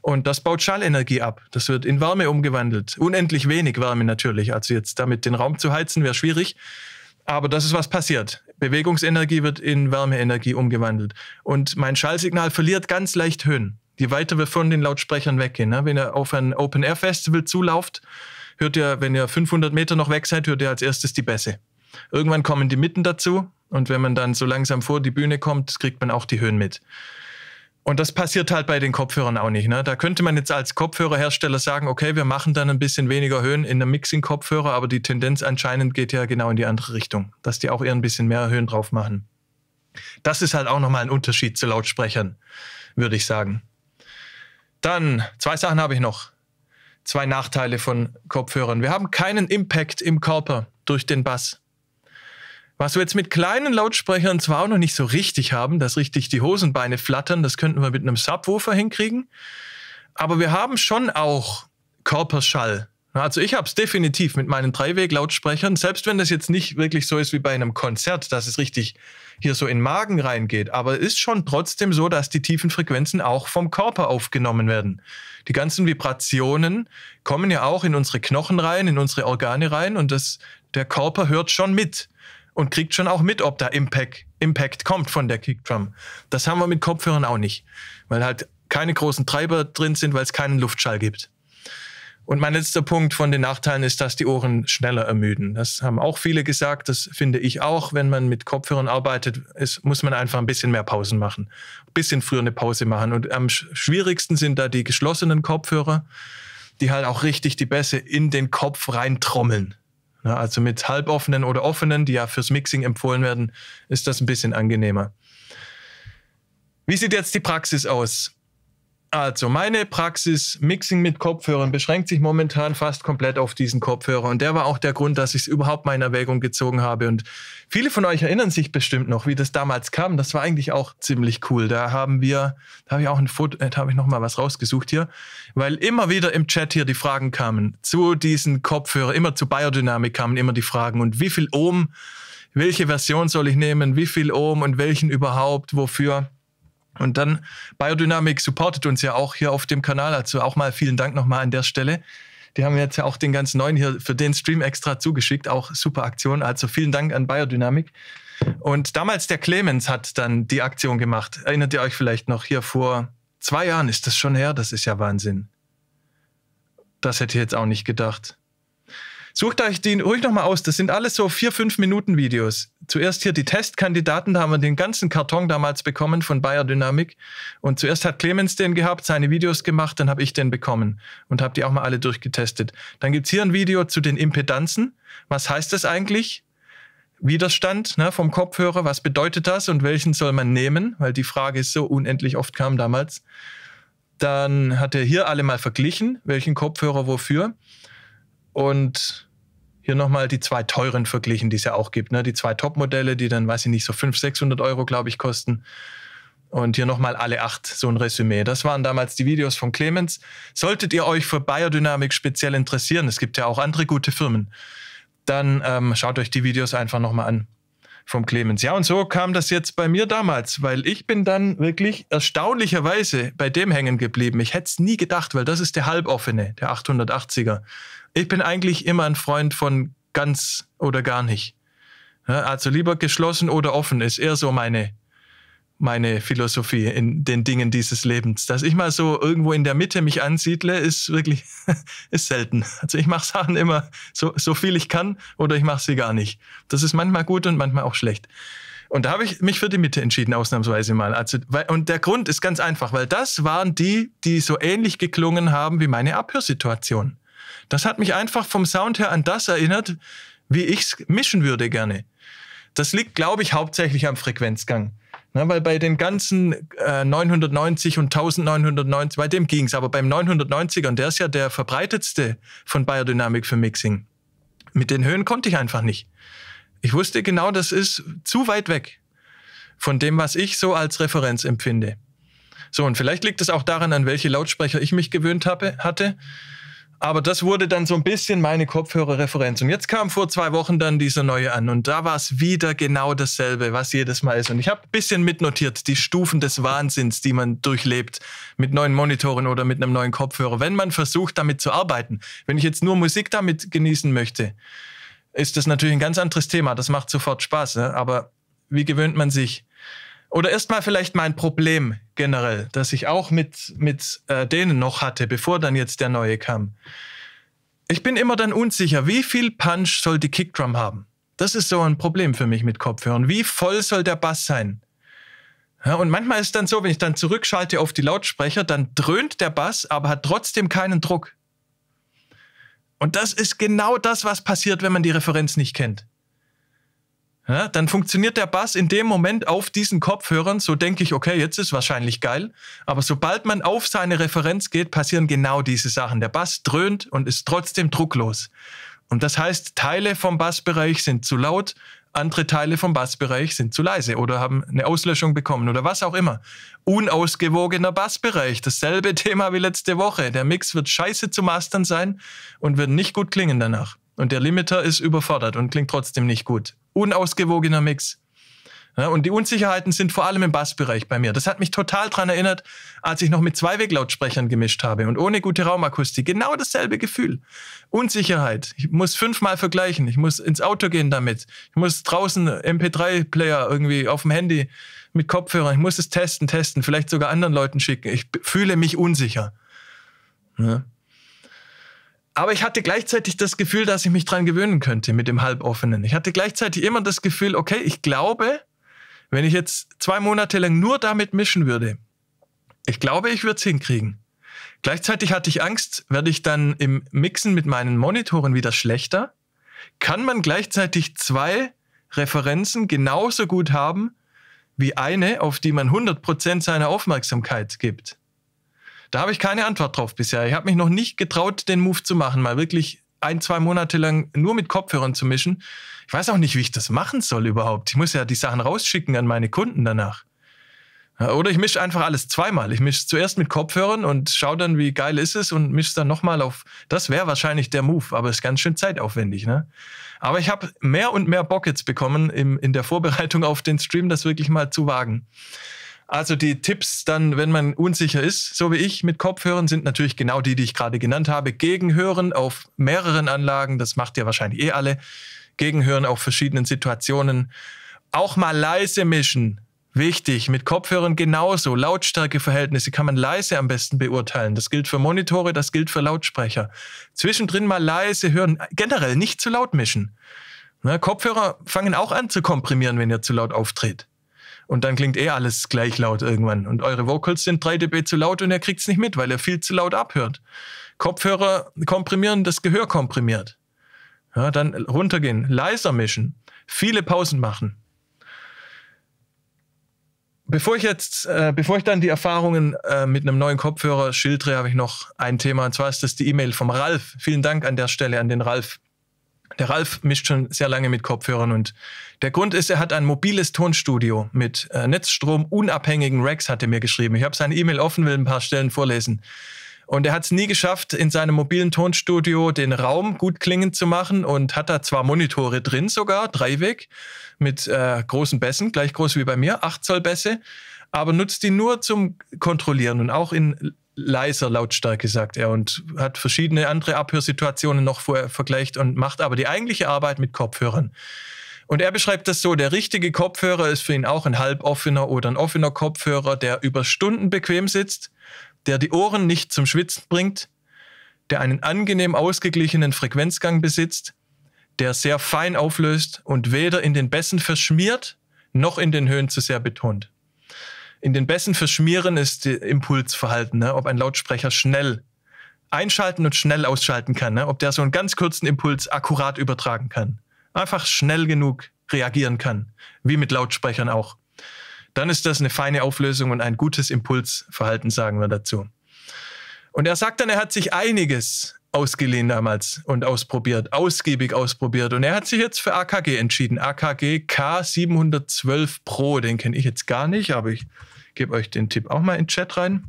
Und das baut Schallenergie ab. Das wird in Wärme umgewandelt. Unendlich wenig Wärme natürlich. Also jetzt damit den Raum zu heizen, wäre schwierig. Aber das ist was passiert. Bewegungsenergie wird in Wärmeenergie umgewandelt. Und mein Schallsignal verliert ganz leicht Höhen, je weiter wir von den Lautsprechern weggehen. Ne? Wenn ihr auf ein Open-Air-Festival zulauft, hört ihr, wenn ihr 500 Meter noch weg seid, hört ihr als erstes die Bässe. Irgendwann kommen die Mitten dazu. Und wenn man dann so langsam vor die Bühne kommt, kriegt man auch die Höhen mit. Und das passiert halt bei den Kopfhörern auch nicht. Ne? Da könnte man jetzt als Kopfhörerhersteller sagen, okay, wir machen dann ein bisschen weniger Höhen in einem Mixing-Kopfhörer, aber die Tendenz anscheinend geht ja genau in die andere Richtung, dass die auch eher ein bisschen mehr Höhen drauf machen. Das ist halt auch nochmal ein Unterschied zu Lautsprechern, würde ich sagen. Dann zwei Sachen habe ich noch. Zwei Nachteile von Kopfhörern. Wir haben keinen Impact im Körper durch den Bass. Was wir jetzt mit kleinen Lautsprechern zwar auch noch nicht so richtig haben, dass richtig die Hosenbeine flattern, das könnten wir mit einem Subwoofer hinkriegen. Aber wir haben schon auch Körperschall. Also ich habe es definitiv mit meinen Dreiweg-Lautsprechern, selbst wenn das jetzt nicht wirklich so ist wie bei einem Konzert, dass es richtig hier so in den Magen reingeht, aber ist schon trotzdem so, dass die tiefen Frequenzen auch vom Körper aufgenommen werden. Die ganzen Vibrationen kommen ja auch in unsere Knochen rein, in unsere Organe rein und das, der Körper hört schon mit und kriegt schon auch mit, ob da Impact, Impact kommt von der Kickdrum. Das haben wir mit Kopfhörern auch nicht, weil halt keine großen Treiber drin sind, weil es keinen Luftschall gibt. Und mein letzter Punkt von den Nachteilen ist, dass die Ohren schneller ermüden. Das haben auch viele gesagt, das finde ich auch. Wenn man mit Kopfhörern arbeitet, ist, muss man einfach ein bisschen mehr Pausen machen, ein bisschen früher eine Pause machen. Und am schwierigsten sind da die geschlossenen Kopfhörer, die halt auch richtig die Bässe in den Kopf reintrommeln. Ne, also mit halboffenen oder offenen, die ja fürs Mixing empfohlen werden, ist das ein bisschen angenehmer. Wie sieht jetzt die Praxis aus? Also meine Praxis Mixing mit Kopfhörern beschränkt sich momentan fast komplett auf diesen Kopfhörer und der war auch der Grund, dass ich es überhaupt mal in Erwägung gezogen habe und viele von euch erinnern sich bestimmt noch, wie das damals kam. Das war eigentlich auch ziemlich cool. Da haben wir, da habe ich auch ein Foto, äh, da habe ich noch mal was rausgesucht hier, weil immer wieder im Chat hier die Fragen kamen zu diesen Kopfhörer, immer zu Biodynamik kamen immer die Fragen und wie viel Ohm, welche Version soll ich nehmen, wie viel Ohm und welchen überhaupt, wofür? Und dann Biodynamik supportet uns ja auch hier auf dem Kanal. Also auch mal vielen Dank nochmal an der Stelle. Die haben jetzt ja auch den ganz neuen hier für den Stream extra zugeschickt. Auch super Aktion. Also vielen Dank an Biodynamik. Und damals der Clemens hat dann die Aktion gemacht. Erinnert ihr euch vielleicht noch hier vor zwei Jahren? Ist das schon her? Das ist ja Wahnsinn. Das hätte ich jetzt auch nicht gedacht. Sucht euch den ruhig nochmal aus. Das sind alles so 4-5 Minuten Videos. Zuerst hier die Testkandidaten, da haben wir den ganzen Karton damals bekommen von Bayer Dynamic. Und zuerst hat Clemens den gehabt, seine Videos gemacht, dann habe ich den bekommen und habe die auch mal alle durchgetestet. Dann gibt es hier ein Video zu den Impedanzen. Was heißt das eigentlich? Widerstand ne, vom Kopfhörer, was bedeutet das und welchen soll man nehmen? Weil die Frage so unendlich oft kam damals. Dann hat er hier alle mal verglichen, welchen Kopfhörer wofür. Und hier nochmal die zwei teuren verglichen, die es ja auch gibt. Ne? Die zwei Top-Modelle, die dann, weiß ich nicht, so 500, 600 Euro, glaube ich, kosten. Und hier nochmal alle acht, so ein Resümee. Das waren damals die Videos von Clemens. Solltet ihr euch für Biodynamik speziell interessieren, es gibt ja auch andere gute Firmen, dann ähm, schaut euch die Videos einfach nochmal an vom Clemens. Ja, und so kam das jetzt bei mir damals, weil ich bin dann wirklich erstaunlicherweise bei dem hängen geblieben. Ich hätte es nie gedacht, weil das ist der halboffene, der 880er. Ich bin eigentlich immer ein Freund von ganz oder gar nicht. Also lieber geschlossen oder offen ist eher so meine meine Philosophie in den Dingen dieses Lebens. Dass ich mal so irgendwo in der Mitte mich ansiedle, ist wirklich ist selten. Also ich mache Sachen immer so, so viel ich kann oder ich mache sie gar nicht. Das ist manchmal gut und manchmal auch schlecht. Und da habe ich mich für die Mitte entschieden, ausnahmsweise mal. Also, weil, und der Grund ist ganz einfach, weil das waren die, die so ähnlich geklungen haben wie meine Abhörsituation. Das hat mich einfach vom Sound her an das erinnert, wie ich es mischen würde gerne. Das liegt, glaube ich, hauptsächlich am Frequenzgang. Na, ne, weil bei den ganzen äh, 990 und 1990, bei dem ging's, aber beim 990er, und der ist ja der verbreitetste von Biodynamic für Mixing, mit den Höhen konnte ich einfach nicht. Ich wusste genau, das ist zu weit weg von dem, was ich so als Referenz empfinde. So, und vielleicht liegt es auch daran, an welche Lautsprecher ich mich gewöhnt habe, hatte. Aber das wurde dann so ein bisschen meine Kopfhörerreferenz. Und jetzt kam vor zwei Wochen dann dieser neue an. Und da war es wieder genau dasselbe, was jedes Mal ist. Und ich habe ein bisschen mitnotiert, die Stufen des Wahnsinns, die man durchlebt mit neuen Monitoren oder mit einem neuen Kopfhörer, wenn man versucht, damit zu arbeiten. Wenn ich jetzt nur Musik damit genießen möchte, ist das natürlich ein ganz anderes Thema. Das macht sofort Spaß. Ne? Aber wie gewöhnt man sich? oder erstmal vielleicht mein Problem generell, das ich auch mit, mit äh, denen noch hatte, bevor dann jetzt der neue kam. Ich bin immer dann unsicher, wie viel Punch soll die Kickdrum haben? Das ist so ein Problem für mich mit Kopfhörern. Wie voll soll der Bass sein? Ja, und manchmal ist es dann so, wenn ich dann zurückschalte auf die Lautsprecher, dann dröhnt der Bass, aber hat trotzdem keinen Druck. Und das ist genau das, was passiert, wenn man die Referenz nicht kennt. Ja, dann funktioniert der Bass in dem Moment auf diesen Kopfhörern. So denke ich, okay, jetzt ist wahrscheinlich geil. Aber sobald man auf seine Referenz geht, passieren genau diese Sachen. Der Bass dröhnt und ist trotzdem drucklos. Und das heißt, Teile vom Bassbereich sind zu laut, andere Teile vom Bassbereich sind zu leise oder haben eine Auslöschung bekommen oder was auch immer. Unausgewogener Bassbereich, dasselbe Thema wie letzte Woche. Der Mix wird scheiße zu mastern sein und wird nicht gut klingen danach. Und der Limiter ist überfordert und klingt trotzdem nicht gut. Unausgewogener Mix. Ja, und die Unsicherheiten sind vor allem im Bassbereich bei mir. Das hat mich total daran erinnert, als ich noch mit zwei Weglautsprechern gemischt habe und ohne gute Raumakustik. Genau dasselbe Gefühl. Unsicherheit. Ich muss fünfmal vergleichen. Ich muss ins Auto gehen damit. Ich muss draußen MP3-Player irgendwie auf dem Handy mit Kopfhörern. Ich muss es testen, testen, vielleicht sogar anderen Leuten schicken. Ich fühle mich unsicher. Ja. Aber ich hatte gleichzeitig das Gefühl, dass ich mich dran gewöhnen könnte mit dem Halboffenen. Ich hatte gleichzeitig immer das Gefühl, okay, ich glaube, wenn ich jetzt zwei Monate lang nur damit mischen würde, ich glaube, ich würde es hinkriegen. Gleichzeitig hatte ich Angst, werde ich dann im Mixen mit meinen Monitoren wieder schlechter? Kann man gleichzeitig zwei Referenzen genauso gut haben wie eine, auf die man 100% seiner Aufmerksamkeit gibt? Da habe ich keine Antwort drauf bisher. Ich habe mich noch nicht getraut, den Move zu machen, mal wirklich ein, zwei Monate lang nur mit Kopfhörern zu mischen. Ich weiß auch nicht, wie ich das machen soll überhaupt. Ich muss ja die Sachen rausschicken an meine Kunden danach. Oder ich mische einfach alles zweimal. Ich mische zuerst mit Kopfhörern und schaue dann, wie geil ist es und mische dann nochmal auf. Das wäre wahrscheinlich der Move, aber ist ganz schön zeitaufwendig. Ne? Aber ich habe mehr und mehr Bock jetzt bekommen im, in der Vorbereitung auf den Stream, das wirklich mal zu wagen. Also die Tipps dann, wenn man unsicher ist, so wie ich mit Kopfhörern, sind natürlich genau die, die ich gerade genannt habe. Gegenhören auf mehreren Anlagen, das macht ihr wahrscheinlich eh alle. Gegenhören auf verschiedenen Situationen. Auch mal leise mischen, Wichtig, mit Kopfhörern genauso. Lautstärkeverhältnisse kann man leise am besten beurteilen. Das gilt für Monitore, das gilt für Lautsprecher. Zwischendrin mal leise hören, generell nicht zu laut mischen. Ne, Kopfhörer fangen auch an zu komprimieren, wenn ihr zu laut auftritt. Und dann klingt eh alles gleich laut irgendwann. Und eure Vocals sind 3 dB zu laut und er kriegt es nicht mit, weil er viel zu laut abhört. Kopfhörer komprimieren, das Gehör komprimiert. Ja, dann runtergehen, leiser mischen, viele Pausen machen. Bevor ich jetzt, äh, bevor ich dann die Erfahrungen äh, mit einem neuen Kopfhörer schildere, habe ich noch ein Thema, und zwar ist das die E-Mail vom Ralf. Vielen Dank an der Stelle an den Ralf. Der Ralf mischt schon sehr lange mit Kopfhörern und der Grund ist, er hat ein mobiles Tonstudio mit äh, Netzstrom unabhängigen Racks, hat er mir geschrieben. Ich habe seine E-Mail offen, will ein paar Stellen vorlesen. Und er hat es nie geschafft, in seinem mobilen Tonstudio den Raum gut klingend zu machen und hat da zwar Monitore drin sogar, Dreiweg, mit äh, großen Bässen, gleich groß wie bei mir, 8 Zoll Bässe, aber nutzt die nur zum Kontrollieren und auch in leiser Lautstärke, sagt er, und hat verschiedene andere Abhörsituationen noch vorher vergleicht und macht aber die eigentliche Arbeit mit Kopfhörern. Und er beschreibt das so, der richtige Kopfhörer ist für ihn auch ein halboffener oder ein offener Kopfhörer, der über Stunden bequem sitzt, der die Ohren nicht zum Schwitzen bringt, der einen angenehm ausgeglichenen Frequenzgang besitzt, der sehr fein auflöst und weder in den Bässen verschmiert noch in den Höhen zu sehr betont. In den Bässen für Schmieren ist Impulsverhalten, ne? ob ein Lautsprecher schnell einschalten und schnell ausschalten kann, ne? ob der so einen ganz kurzen Impuls akkurat übertragen kann. Einfach schnell genug reagieren kann, wie mit Lautsprechern auch. Dann ist das eine feine Auflösung und ein gutes Impulsverhalten, sagen wir dazu. Und er sagt dann, er hat sich einiges ausgeliehen damals und ausprobiert, ausgiebig ausprobiert. Und er hat sich jetzt für AKG entschieden. AKG K712 Pro, den kenne ich jetzt gar nicht, aber ich gebe euch den Tipp auch mal in den Chat rein.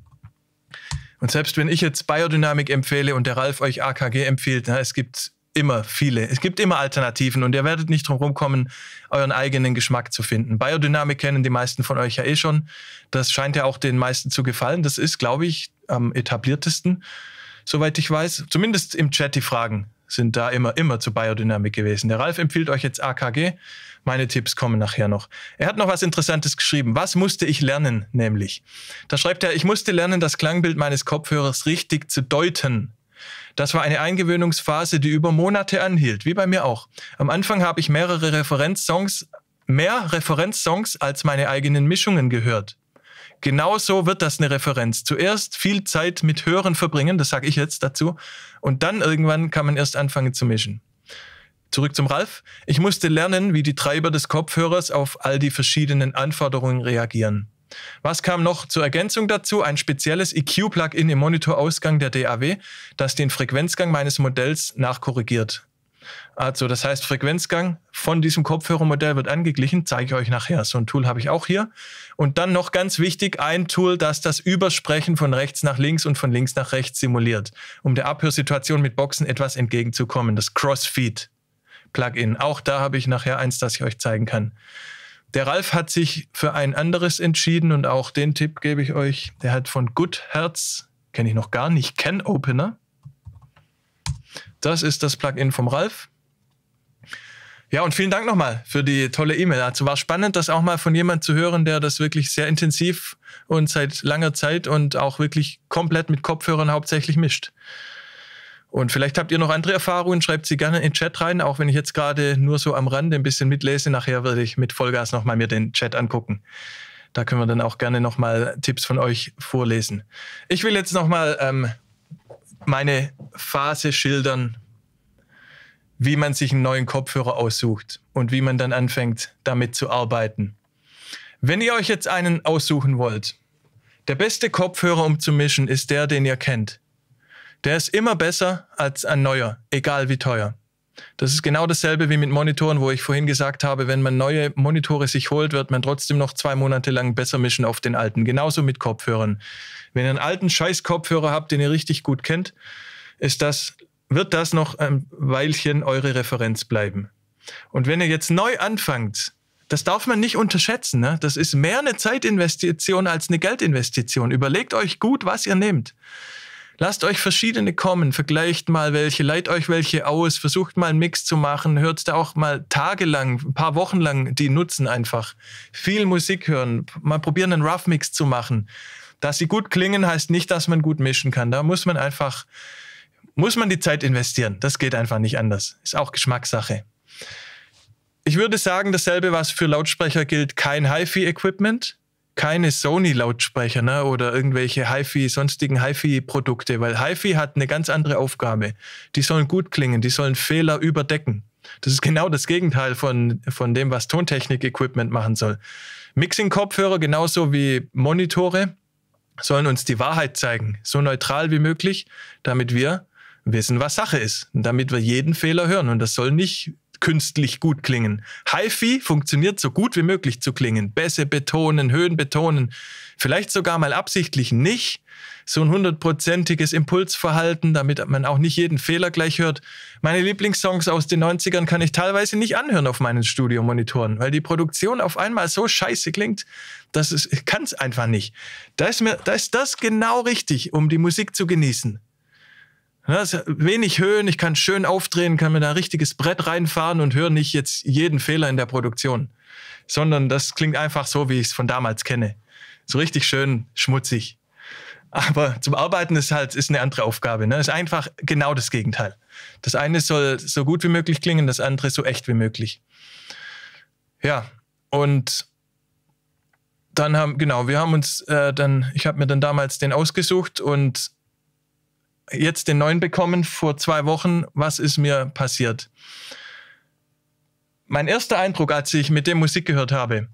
Und selbst wenn ich jetzt Biodynamik empfehle und der Ralf euch AKG empfiehlt, na, es gibt immer viele. Es gibt immer Alternativen und ihr werdet nicht drum kommen, euren eigenen Geschmack zu finden. Biodynamik kennen die meisten von euch ja eh schon. Das scheint ja auch den meisten zu gefallen. Das ist, glaube ich, am etabliertesten soweit ich weiß. Zumindest im Chat die Fragen sind da immer, immer zur Biodynamik gewesen. Der Ralf empfiehlt euch jetzt AKG. Meine Tipps kommen nachher noch. Er hat noch was Interessantes geschrieben. Was musste ich lernen, nämlich? Da schreibt er, ich musste lernen, das Klangbild meines Kopfhörers richtig zu deuten. Das war eine Eingewöhnungsphase, die über Monate anhielt, wie bei mir auch. Am Anfang habe ich mehrere Referenzsongs, mehr Referenzsongs als meine eigenen Mischungen gehört. Genauso wird das eine Referenz. Zuerst viel Zeit mit Hören verbringen, das sage ich jetzt dazu, und dann irgendwann kann man erst anfangen zu mischen. Zurück zum Ralf. Ich musste lernen, wie die Treiber des Kopfhörers auf all die verschiedenen Anforderungen reagieren. Was kam noch zur Ergänzung dazu? Ein spezielles EQ-Plugin im Monitorausgang der DAW, das den Frequenzgang meines Modells nachkorrigiert. Also das heißt, Frequenzgang von diesem Kopfhörermodell wird angeglichen, zeige ich euch nachher. So ein Tool habe ich auch hier. Und dann noch ganz wichtig, ein Tool, das das Übersprechen von rechts nach links und von links nach rechts simuliert, um der Abhörsituation mit Boxen etwas entgegenzukommen, das Crossfeed. Plugin. Auch da habe ich nachher eins, das ich euch zeigen kann. Der Ralf hat sich für ein anderes entschieden und auch den Tipp gebe ich euch. Der hat von Good Herz, kenne ich noch gar nicht, Can Opener. Das ist das Plugin vom Ralf. Ja, und vielen Dank nochmal für die tolle E-Mail. Also war spannend, das auch mal von jemand zu hören, der das wirklich sehr intensiv und seit langer Zeit und auch wirklich komplett mit Kopfhörern hauptsächlich mischt. Und vielleicht habt ihr noch andere Erfahrungen, schreibt sie gerne in den Chat rein, auch wenn ich jetzt gerade nur so am Rande ein bisschen mitlese. Nachher werde ich mit Vollgas nochmal mir den Chat angucken. Da können wir dann auch gerne nochmal Tipps von euch vorlesen. Ich will jetzt nochmal ähm, meine Phase schildern, wie man sich einen neuen Kopfhörer aussucht und wie man dann anfängt, damit zu arbeiten. Wenn ihr euch jetzt einen aussuchen wollt, der beste Kopfhörer, um zu mischen, ist der, den ihr kennt. Der ist immer besser als ein neuer, egal wie teuer. Das ist genau dasselbe wie mit Monitoren, wo ich vorhin gesagt habe, wenn man neue Monitore sich holt, wird man trotzdem noch zwei Monate lang besser mischen auf den alten. Genauso mit Kopfhörern. Wenn ihr einen alten Scheiß-Kopfhörer habt, den ihr richtig gut kennt, ist das, wird das noch ein Weilchen eure Referenz bleiben. Und wenn ihr jetzt neu anfangt, das darf man nicht unterschätzen. Ne? Das ist mehr eine Zeitinvestition als eine Geldinvestition. Überlegt euch gut, was ihr nehmt. Lasst euch verschiedene kommen, vergleicht mal welche, leiht euch welche aus, versucht mal einen Mix zu machen, hört da auch mal tagelang, ein paar Wochen lang die nutzen einfach. Viel Musik hören, mal probieren einen Rough Mix zu machen. Dass sie gut klingen, heißt nicht, dass man gut mischen kann. Da muss man einfach, muss man die Zeit investieren. Das geht einfach nicht anders. Ist auch Geschmackssache. Ich würde sagen, dasselbe, was für Lautsprecher gilt, kein HiFi-Equipment keine Sony-Lautsprecher ne? oder irgendwelche HiFi, sonstigen HiFi-Produkte, weil HiFi hat eine ganz andere Aufgabe. Die sollen gut klingen, die sollen Fehler überdecken. Das ist genau das Gegenteil von, von dem, was Tontechnik-Equipment machen soll. Mixing-Kopfhörer genauso wie Monitore sollen uns die Wahrheit zeigen, so neutral wie möglich, damit wir wissen, was Sache ist und damit wir jeden Fehler hören. Und das soll nicht künstlich gut klingen. HiFi funktioniert so gut wie möglich zu klingen. Bässe betonen, Höhen betonen, vielleicht sogar mal absichtlich nicht so ein hundertprozentiges Impulsverhalten, damit man auch nicht jeden Fehler gleich hört. Meine Lieblingssongs aus den 90ern kann ich teilweise nicht anhören auf meinen Studiomonitoren, weil die Produktion auf einmal so scheiße klingt, dass es kann es einfach nicht. Da ist mir da ist das genau richtig, um die Musik zu genießen wenig Höhen, ich kann schön aufdrehen, kann mir da ein richtiges Brett reinfahren und höre nicht jetzt jeden Fehler in der Produktion, sondern das klingt einfach so, wie ich es von damals kenne. So richtig schön schmutzig. Aber zum Arbeiten ist halt ist eine andere Aufgabe. Ne? Ist einfach genau das Gegenteil. Das eine soll so gut wie möglich klingen, das andere so echt wie möglich. Ja, und dann haben, genau, wir haben uns äh, dann, ich habe mir dann damals den ausgesucht und jetzt den neuen bekommen vor zwei Wochen. Was ist mir passiert? Mein erster Eindruck, als ich mit dem Musik gehört habe,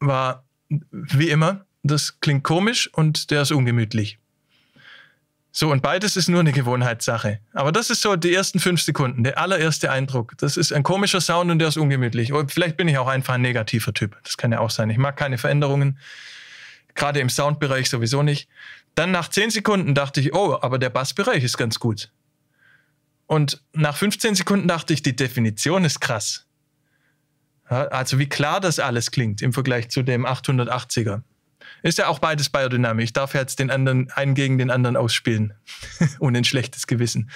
war wie immer, das klingt komisch und der ist ungemütlich. So, und beides ist nur eine Gewohnheitssache. Aber das ist so die ersten fünf Sekunden, der allererste Eindruck. Das ist ein komischer Sound und der ist ungemütlich. Oder oh, vielleicht bin ich auch einfach ein negativer Typ. Das kann ja auch sein. Ich mag keine Veränderungen. Gerade im Soundbereich sowieso nicht. Dann nach 10 Sekunden dachte ich, oh, aber der Bassbereich ist ganz gut. Und nach 15 Sekunden dachte ich, die Definition ist krass. also wie klar das alles klingt im Vergleich zu dem 880er. Ist ja auch beides Biodynamik. Ich darf jetzt den anderen, einen gegen den anderen ausspielen. Ohne ein schlechtes Gewissen.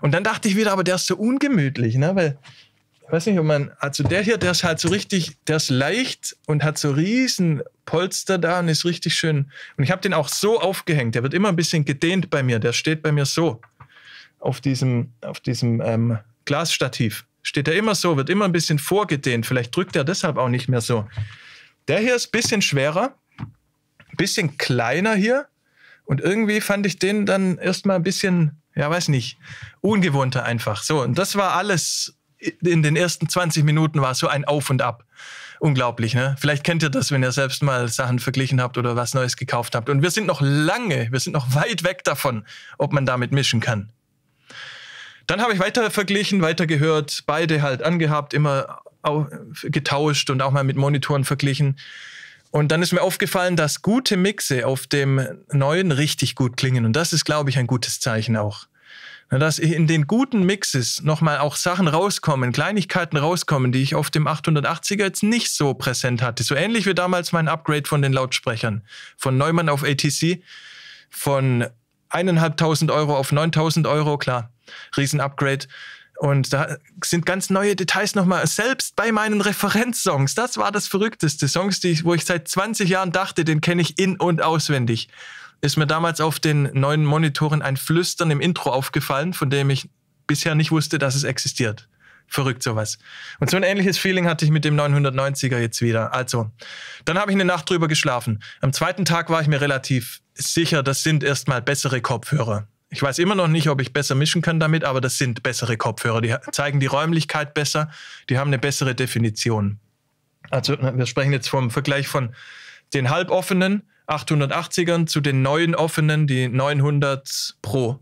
Und dann dachte ich wieder, aber der ist so ungemütlich, ne? weil weiß nicht, ob man, also der hier, der ist halt so richtig, der ist leicht und hat so riesen Polster da und ist richtig schön. Und ich habe den auch so aufgehängt. Der wird immer ein bisschen gedehnt bei mir. Der steht bei mir so auf diesem, auf diesem ähm, Glasstativ. Steht er immer so, wird immer ein bisschen vorgedehnt. Vielleicht drückt er deshalb auch nicht mehr so. Der hier ist ein bisschen schwerer, ein bisschen kleiner hier. Und irgendwie fand ich den dann erstmal ein bisschen, ja, weiß nicht, ungewohnter einfach. So, und das war alles in den ersten 20 Minuten war so ein Auf und Ab. Unglaublich, ne? Vielleicht kennt ihr das, wenn ihr selbst mal Sachen verglichen habt oder was Neues gekauft habt. Und wir sind noch lange, wir sind noch weit weg davon, ob man damit mischen kann. Dann habe ich weiter verglichen, weiter gehört, beide halt angehabt, immer getauscht und auch mal mit Monitoren verglichen. Und dann ist mir aufgefallen, dass gute Mixe auf dem neuen richtig gut klingen. Und das ist, glaube ich, ein gutes Zeichen auch dass in den guten Mixes nochmal auch Sachen rauskommen, Kleinigkeiten rauskommen, die ich auf dem 880er jetzt nicht so präsent hatte. So ähnlich wie damals mein Upgrade von den Lautsprechern. Von Neumann auf ATC, von 1.500 Euro auf 9.000 Euro, klar, Riesen-Upgrade. Und da sind ganz neue Details nochmal, selbst bei meinen Referenzsongs. Das war das Verrückteste. Songs, die, wo ich seit 20 Jahren dachte, den kenne ich in- und auswendig ist mir damals auf den neuen Monitoren ein Flüstern im Intro aufgefallen, von dem ich bisher nicht wusste, dass es existiert. Verrückt sowas. Und so ein ähnliches Feeling hatte ich mit dem 990er jetzt wieder. Also, dann habe ich eine Nacht drüber geschlafen. Am zweiten Tag war ich mir relativ sicher, das sind erstmal bessere Kopfhörer. Ich weiß immer noch nicht, ob ich besser mischen kann damit, aber das sind bessere Kopfhörer. Die zeigen die Räumlichkeit besser, die haben eine bessere Definition. Also wir sprechen jetzt vom Vergleich von den halboffenen 880ern zu den neuen offenen, die 900 Pro.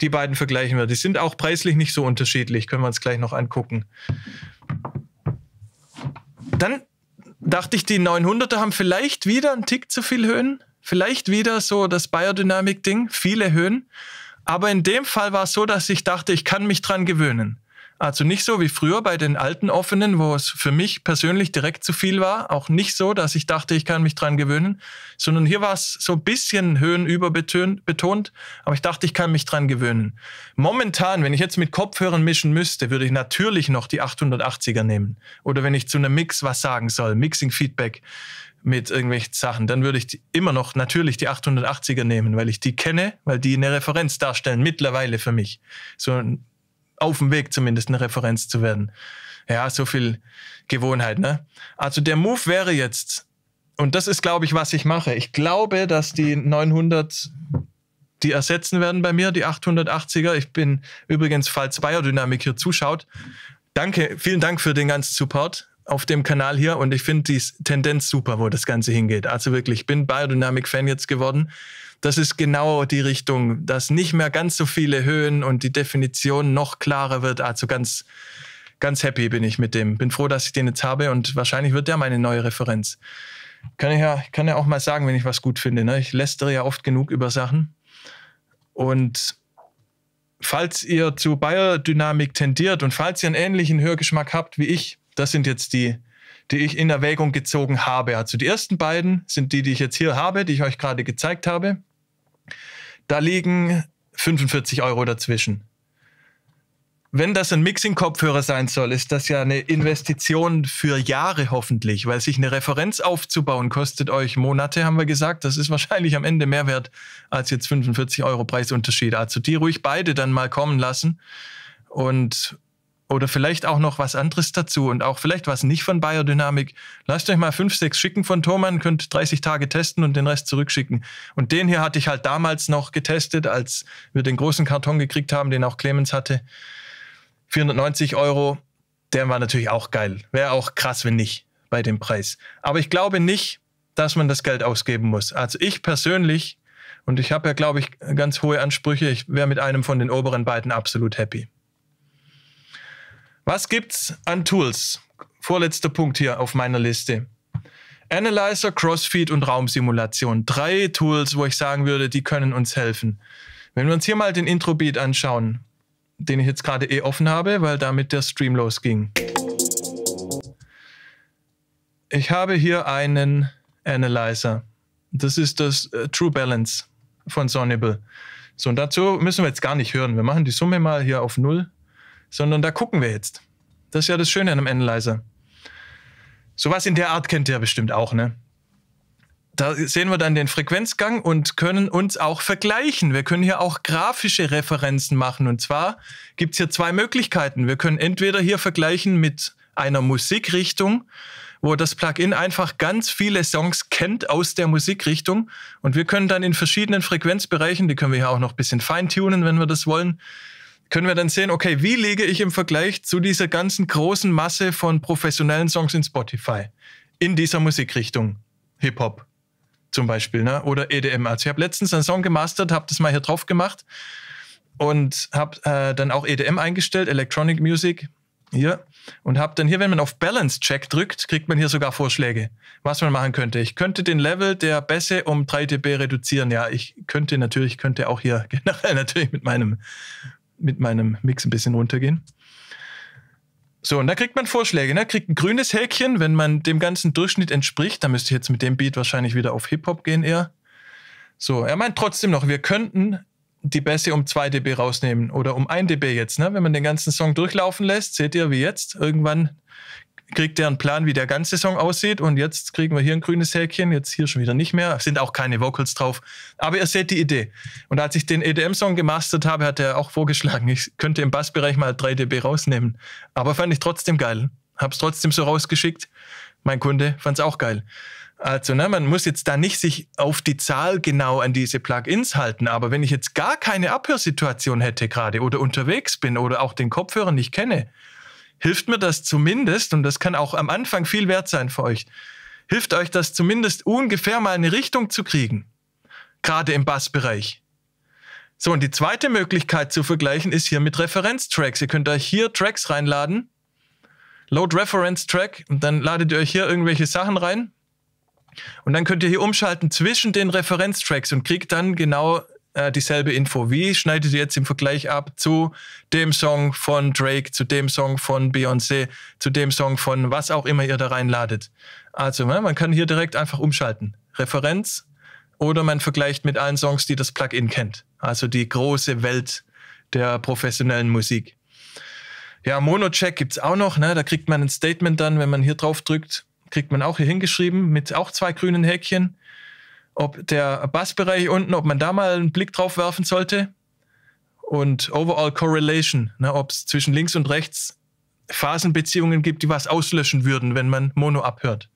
Die beiden vergleichen wir. Die sind auch preislich nicht so unterschiedlich. Können wir uns gleich noch angucken. Dann dachte ich, die 900er haben vielleicht wieder einen Tick zu viel Höhen. Vielleicht wieder so das Biodynamic-Ding, viele Höhen. Aber in dem Fall war es so, dass ich dachte, ich kann mich dran gewöhnen. Also nicht so wie früher bei den alten offenen, wo es für mich persönlich direkt zu viel war. Auch nicht so, dass ich dachte, ich kann mich dran gewöhnen, sondern hier war es so ein bisschen höhenüberbetont, aber ich dachte, ich kann mich dran gewöhnen. Momentan, wenn ich jetzt mit Kopfhörern mischen müsste, würde ich natürlich noch die 880er nehmen. Oder wenn ich zu einem Mix was sagen soll, Mixing Feedback mit irgendwelchen Sachen, dann würde ich immer noch natürlich die 880er nehmen, weil ich die kenne, weil die eine Referenz darstellen mittlerweile für mich. So ein auf dem Weg zumindest eine Referenz zu werden. Ja, so viel Gewohnheit, ne? Also der Move wäre jetzt, und das ist, glaube ich, was ich mache. Ich glaube, dass die 900, die ersetzen werden bei mir, die 880er. Ich bin übrigens, falls Biodynamik hier zuschaut, danke, vielen Dank für den ganzen Support auf dem Kanal hier und ich finde die Tendenz super, wo das Ganze hingeht. Also wirklich, ich bin Biodynamik-Fan jetzt geworden das ist genau die Richtung, dass nicht mehr ganz so viele Höhen und die Definition noch klarer wird. Also ganz, ganz happy bin ich mit dem. Bin froh, dass ich den jetzt habe und wahrscheinlich wird der meine neue Referenz. Kann ich ja, kann ja auch mal sagen, wenn ich was gut finde. Ne? Ich lästere ja oft genug über Sachen. Und falls ihr zu Bayer-Dynamik tendiert und falls ihr einen ähnlichen Hörgeschmack habt wie ich, das sind jetzt die, die ich in Erwägung gezogen habe. Also die ersten beiden sind die, die ich jetzt hier habe, die ich euch gerade gezeigt habe. Da liegen 45 Euro dazwischen. Wenn das ein Mixing-Kopfhörer sein soll, ist das ja eine Investition für Jahre hoffentlich, weil sich eine Referenz aufzubauen kostet euch Monate, haben wir gesagt. Das ist wahrscheinlich am Ende mehr wert als jetzt 45 Euro Preisunterschied. Also die ruhig beide dann mal kommen lassen und oder vielleicht auch noch was anderes dazu und auch vielleicht was nicht von Biodynamik. Lasst euch mal fünf, sechs schicken von Thomann, könnt 30 Tage testen und den Rest zurückschicken. Und den hier hatte ich halt damals noch getestet, als wir den großen Karton gekriegt haben, den auch Clemens hatte. 490 Euro, der war natürlich auch geil. Wäre auch krass, wenn nicht bei dem Preis. Aber ich glaube nicht, dass man das Geld ausgeben muss. Also ich persönlich, und ich habe ja, glaube ich, ganz hohe Ansprüche, ich wäre mit einem von den oberen beiden absolut happy. Was gibt's an Tools? Vorletzter Punkt hier auf meiner Liste. Analyzer, Crossfeed und Raumsimulation. Drei Tools, wo ich sagen würde, die können uns helfen. Wenn wir uns hier mal den Intro-Beat anschauen, den ich jetzt gerade eh offen habe, weil damit der Stream losging. Ich habe hier einen Analyzer. Das ist das äh, True Balance von Sonnable. So, und dazu müssen wir jetzt gar nicht hören. Wir machen die Summe mal hier auf Null sondern da gucken wir jetzt. Das ist ja das Schöne an einem Analyzer. Sowas in der Art kennt ihr ja bestimmt auch, ne? Da sehen wir dann den Frequenzgang und können uns auch vergleichen. Wir können hier auch grafische Referenzen machen. Und zwar gibt es hier zwei Möglichkeiten. Wir können entweder hier vergleichen mit einer Musikrichtung, wo das Plugin einfach ganz viele Songs kennt aus der Musikrichtung. Und wir können dann in verschiedenen Frequenzbereichen, die können wir hier auch noch ein bisschen feintunen, wenn wir das wollen, können wir dann sehen, okay, wie liege ich im Vergleich zu dieser ganzen großen Masse von professionellen Songs in Spotify in dieser Musikrichtung, Hip-Hop zum Beispiel, ne? oder EDM. Also ich habe letztens einen Song gemastert, habe das mal hier drauf gemacht und habe äh, dann auch EDM eingestellt, Electronic Music hier und habe dann hier, wenn man auf Balance Check drückt, kriegt man hier sogar Vorschläge, was man machen könnte. Ich könnte den Level der Bässe um 3 dB reduzieren. Ja, ich könnte natürlich, könnte auch hier generell natürlich mit meinem mit meinem Mix ein bisschen runtergehen. So, und da kriegt man Vorschläge. Ne? Kriegt ein grünes Häkchen, wenn man dem ganzen Durchschnitt entspricht. Da müsste ich jetzt mit dem Beat wahrscheinlich wieder auf Hip-Hop gehen eher. So, er meint trotzdem noch, wir könnten die Bässe um 2 dB rausnehmen oder um 1 dB jetzt. Ne? Wenn man den ganzen Song durchlaufen lässt, seht ihr wie jetzt, irgendwann kriegt er einen Plan, wie der ganze Song aussieht. Und jetzt kriegen wir hier ein grünes Häkchen, jetzt hier schon wieder nicht mehr. Sind auch keine Vocals drauf. Aber ihr seht die Idee. Und als ich den EDM-Song gemastert habe, hat er auch vorgeschlagen, ich könnte im Bassbereich mal 3 dB rausnehmen. Aber fand ich trotzdem geil. Hab's trotzdem so rausgeschickt. Mein Kunde fand's auch geil. Also, ne, man muss jetzt da nicht sich auf die Zahl genau an diese Plugins halten, aber wenn ich jetzt gar keine Abhörsituation hätte gerade oder unterwegs bin oder auch den Kopfhörer nicht kenne, hilft mir das zumindest, und das kann auch am Anfang viel wert sein für euch, hilft euch das zumindest ungefähr mal eine Richtung zu kriegen. Gerade im Bassbereich. So, und die zweite Möglichkeit zu vergleichen ist hier mit Referenztracks. Ihr könnt euch hier Tracks reinladen. Load Reference Track und dann ladet ihr euch hier irgendwelche Sachen rein. Und dann könnt ihr hier umschalten zwischen den Referenztracks und kriegt dann genau äh, dieselbe Info. Wie schneidet ihr jetzt im Vergleich ab zu dem Song von Drake, zu dem Song von Beyoncé, zu dem Song von was auch immer ihr da reinladet? Also, ne, man kann hier direkt einfach umschalten. Referenz oder man vergleicht mit allen Songs, die das Plugin kennt. Also die große Welt der professionellen Musik. Ja, Monocheck check gibt's auch noch. Ne? Da kriegt man ein Statement dann, wenn man hier drauf drückt, kriegt man auch hier hingeschrieben mit auch zwei grünen Häkchen ob der Bassbereich unten, ob man da mal einen Blick drauf werfen sollte. Und Overall Correlation, ne, ob es zwischen links und rechts Phasenbeziehungen gibt, die was auslöschen würden, wenn man Mono abhört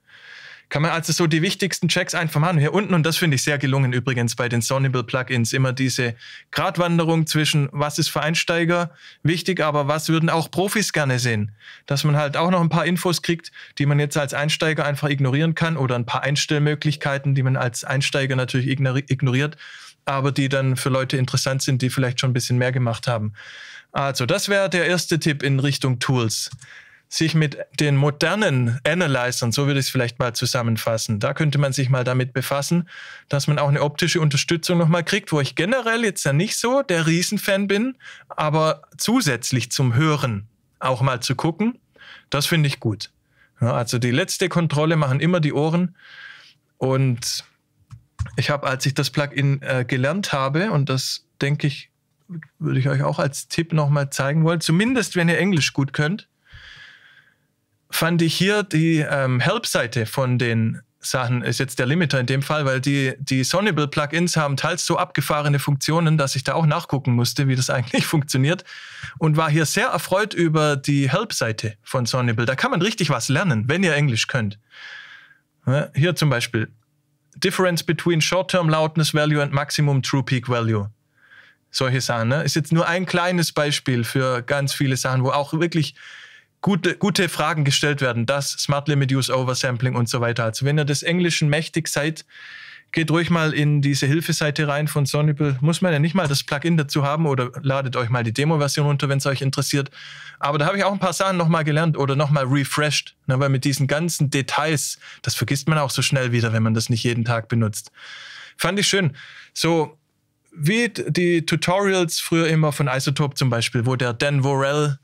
kann man also so die wichtigsten Checks einfach machen. Hier unten, und das finde ich sehr gelungen übrigens bei den Sonnable Plugins, immer diese Gratwanderung zwischen, was ist für Einsteiger wichtig, aber was würden auch Profis gerne sehen. Dass man halt auch noch ein paar Infos kriegt, die man jetzt als Einsteiger einfach ignorieren kann oder ein paar Einstellmöglichkeiten, die man als Einsteiger natürlich ignoriert, aber die dann für Leute interessant sind, die vielleicht schon ein bisschen mehr gemacht haben. Also, das wäre der erste Tipp in Richtung Tools sich mit den modernen Analyzern, so würde ich es vielleicht mal zusammenfassen, da könnte man sich mal damit befassen, dass man auch eine optische Unterstützung nochmal kriegt, wo ich generell jetzt ja nicht so der Riesenfan bin, aber zusätzlich zum Hören auch mal zu gucken, das finde ich gut. Ja, also die letzte Kontrolle machen immer die Ohren und ich habe, als ich das Plugin äh, gelernt habe, und das denke ich, würde ich euch auch als Tipp nochmal zeigen wollen, zumindest wenn ihr Englisch gut könnt, fand ich hier die ähm, Help-Seite von den Sachen ist jetzt der Limiter in dem Fall, weil die, die Sonnable Plugins haben teils so abgefahrene Funktionen, dass ich da auch nachgucken musste, wie das eigentlich funktioniert. Und war hier sehr erfreut über die Help-Seite von Sonnable. Da kann man richtig was lernen, wenn ihr Englisch könnt. Ja, hier zum Beispiel: Difference between Short-Term Loudness Value and Maximum True Peak Value. Solche Sachen. Ne? Ist jetzt nur ein kleines Beispiel für ganz viele Sachen, wo auch wirklich gute, gute Fragen gestellt werden. Das, Smart Limit Use, Oversampling und so weiter. Also wenn ihr des Englischen mächtig seid, geht ruhig mal in diese Hilfeseite rein von Sonnibel. Muss man ja nicht mal das Plugin dazu haben oder ladet euch mal die Demo-Version runter, wenn es euch interessiert. Aber da habe ich auch ein paar Sachen nochmal gelernt oder nochmal refreshed, ne, weil mit diesen ganzen Details, das vergisst man auch so schnell wieder, wenn man das nicht jeden Tag benutzt. Fand ich schön. So wie die Tutorials früher immer von Isotope zum Beispiel, wo der Dan Worrell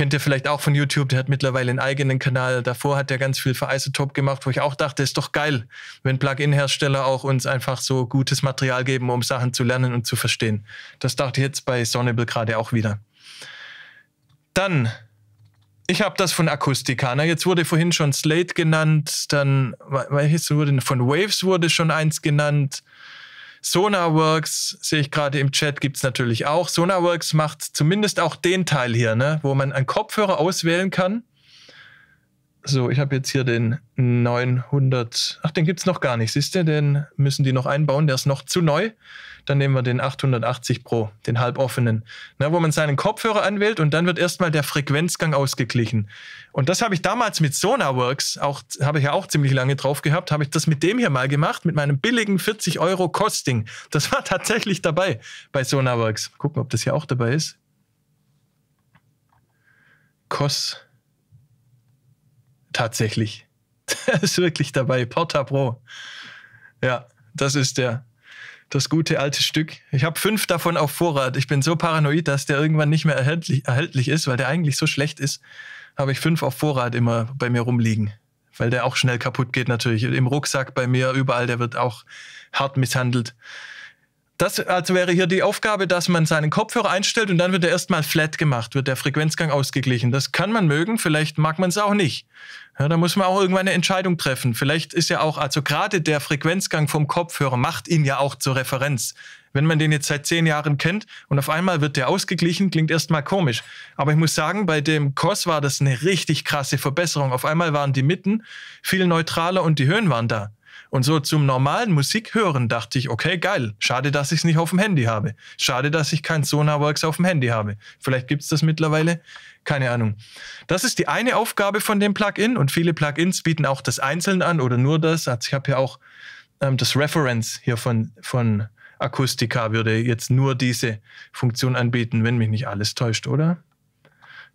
Kennt ihr vielleicht auch von YouTube, der hat mittlerweile einen eigenen Kanal. Davor hat er ganz viel für Isotope gemacht, wo ich auch dachte, ist doch geil, wenn Plugin-Hersteller auch uns einfach so gutes Material geben, um Sachen zu lernen und zu verstehen. Das dachte ich jetzt bei Sonnable gerade auch wieder. Dann ich habe das von Akustikana. Jetzt wurde vorhin schon Slate genannt, dann welches wurde von Waves wurde schon eins genannt. Sonarworks sehe ich gerade im Chat, gibt es natürlich auch. Sonarworks macht zumindest auch den Teil hier, ne, wo man einen Kopfhörer auswählen kann so, ich habe jetzt hier den 900. Ach, den gibt es noch gar nicht. Siehst du, den müssen die noch einbauen. Der ist noch zu neu. Dann nehmen wir den 880 Pro, den halboffenen, ne, wo man seinen Kopfhörer anwählt und dann wird erstmal der Frequenzgang ausgeglichen. Und das habe ich damals mit Sonarworks, habe ich ja auch ziemlich lange drauf gehabt, habe ich das mit dem hier mal gemacht, mit meinem billigen 40 Euro Costing. Das war tatsächlich dabei bei Sonarworks. Gucken, ob das hier auch dabei ist. Kost tatsächlich. Der ist wirklich dabei. Porta Pro. Ja, das ist der. Das gute alte Stück. Ich habe fünf davon auf Vorrat. Ich bin so paranoid, dass der irgendwann nicht mehr erhältlich, erhältlich ist, weil der eigentlich so schlecht ist. Habe ich fünf auf Vorrat immer bei mir rumliegen. Weil der auch schnell kaputt geht, natürlich. Im Rucksack bei mir, überall, der wird auch hart misshandelt. Das, also wäre hier die Aufgabe, dass man seinen Kopfhörer einstellt und dann wird er erstmal flat gemacht, wird der Frequenzgang ausgeglichen. Das kann man mögen, vielleicht mag man es auch nicht. Ja, da muss man auch irgendwann eine Entscheidung treffen. Vielleicht ist ja auch, also gerade der Frequenzgang vom Kopfhörer macht ihn ja auch zur Referenz. Wenn man den jetzt seit zehn Jahren kennt und auf einmal wird der ausgeglichen, klingt erstmal komisch. Aber ich muss sagen, bei dem Kurs war das eine richtig krasse Verbesserung. Auf einmal waren die Mitten viel neutraler und die Höhen waren da. Und so zum normalen Musikhören dachte ich, okay, geil, schade, dass ich es nicht auf dem Handy habe. Schade, dass ich kein Sonarworks auf dem Handy habe. Vielleicht gibt es das mittlerweile, keine Ahnung. Das ist die eine Aufgabe von dem Plugin und viele Plugins bieten auch das einzeln an oder nur das. Also ich habe ja auch ähm, das Reference hier von, von Akustika würde jetzt nur diese Funktion anbieten, wenn mich nicht alles täuscht, oder?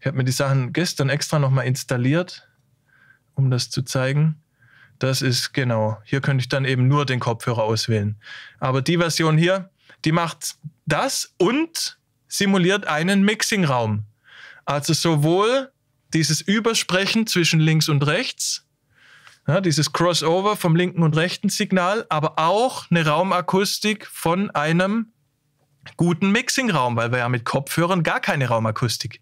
Ich habe mir die Sachen gestern extra nochmal installiert, um das zu zeigen. Das ist genau. Hier könnte ich dann eben nur den Kopfhörer auswählen. Aber die Version hier, die macht das und simuliert einen Mixingraum. Also sowohl dieses Übersprechen zwischen links und rechts, ja, dieses Crossover vom linken und rechten Signal, aber auch eine Raumakustik von einem guten Mixingraum, weil wir ja mit Kopfhörern gar keine Raumakustik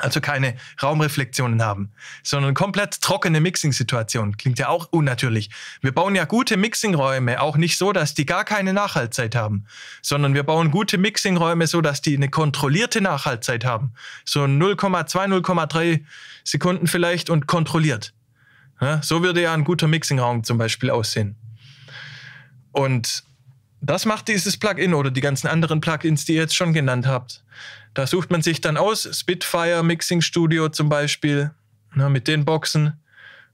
also keine Raumreflexionen haben, sondern komplett trockene mixing situationen Klingt ja auch unnatürlich. Wir bauen ja gute Mixing-Räume auch nicht so, dass die gar keine Nachhaltzeit haben, sondern wir bauen gute Mixing-Räume so, dass die eine kontrollierte Nachhaltzeit haben. So 0,2, 0,3 Sekunden vielleicht und kontrolliert. Ja, so würde ja ein guter Mixing-Raum zum Beispiel aussehen. Und das macht dieses Plugin oder die ganzen anderen Plugins, die ihr jetzt schon genannt habt. Da sucht man sich dann aus, Spitfire Mixing Studio zum Beispiel, ne, mit den Boxen.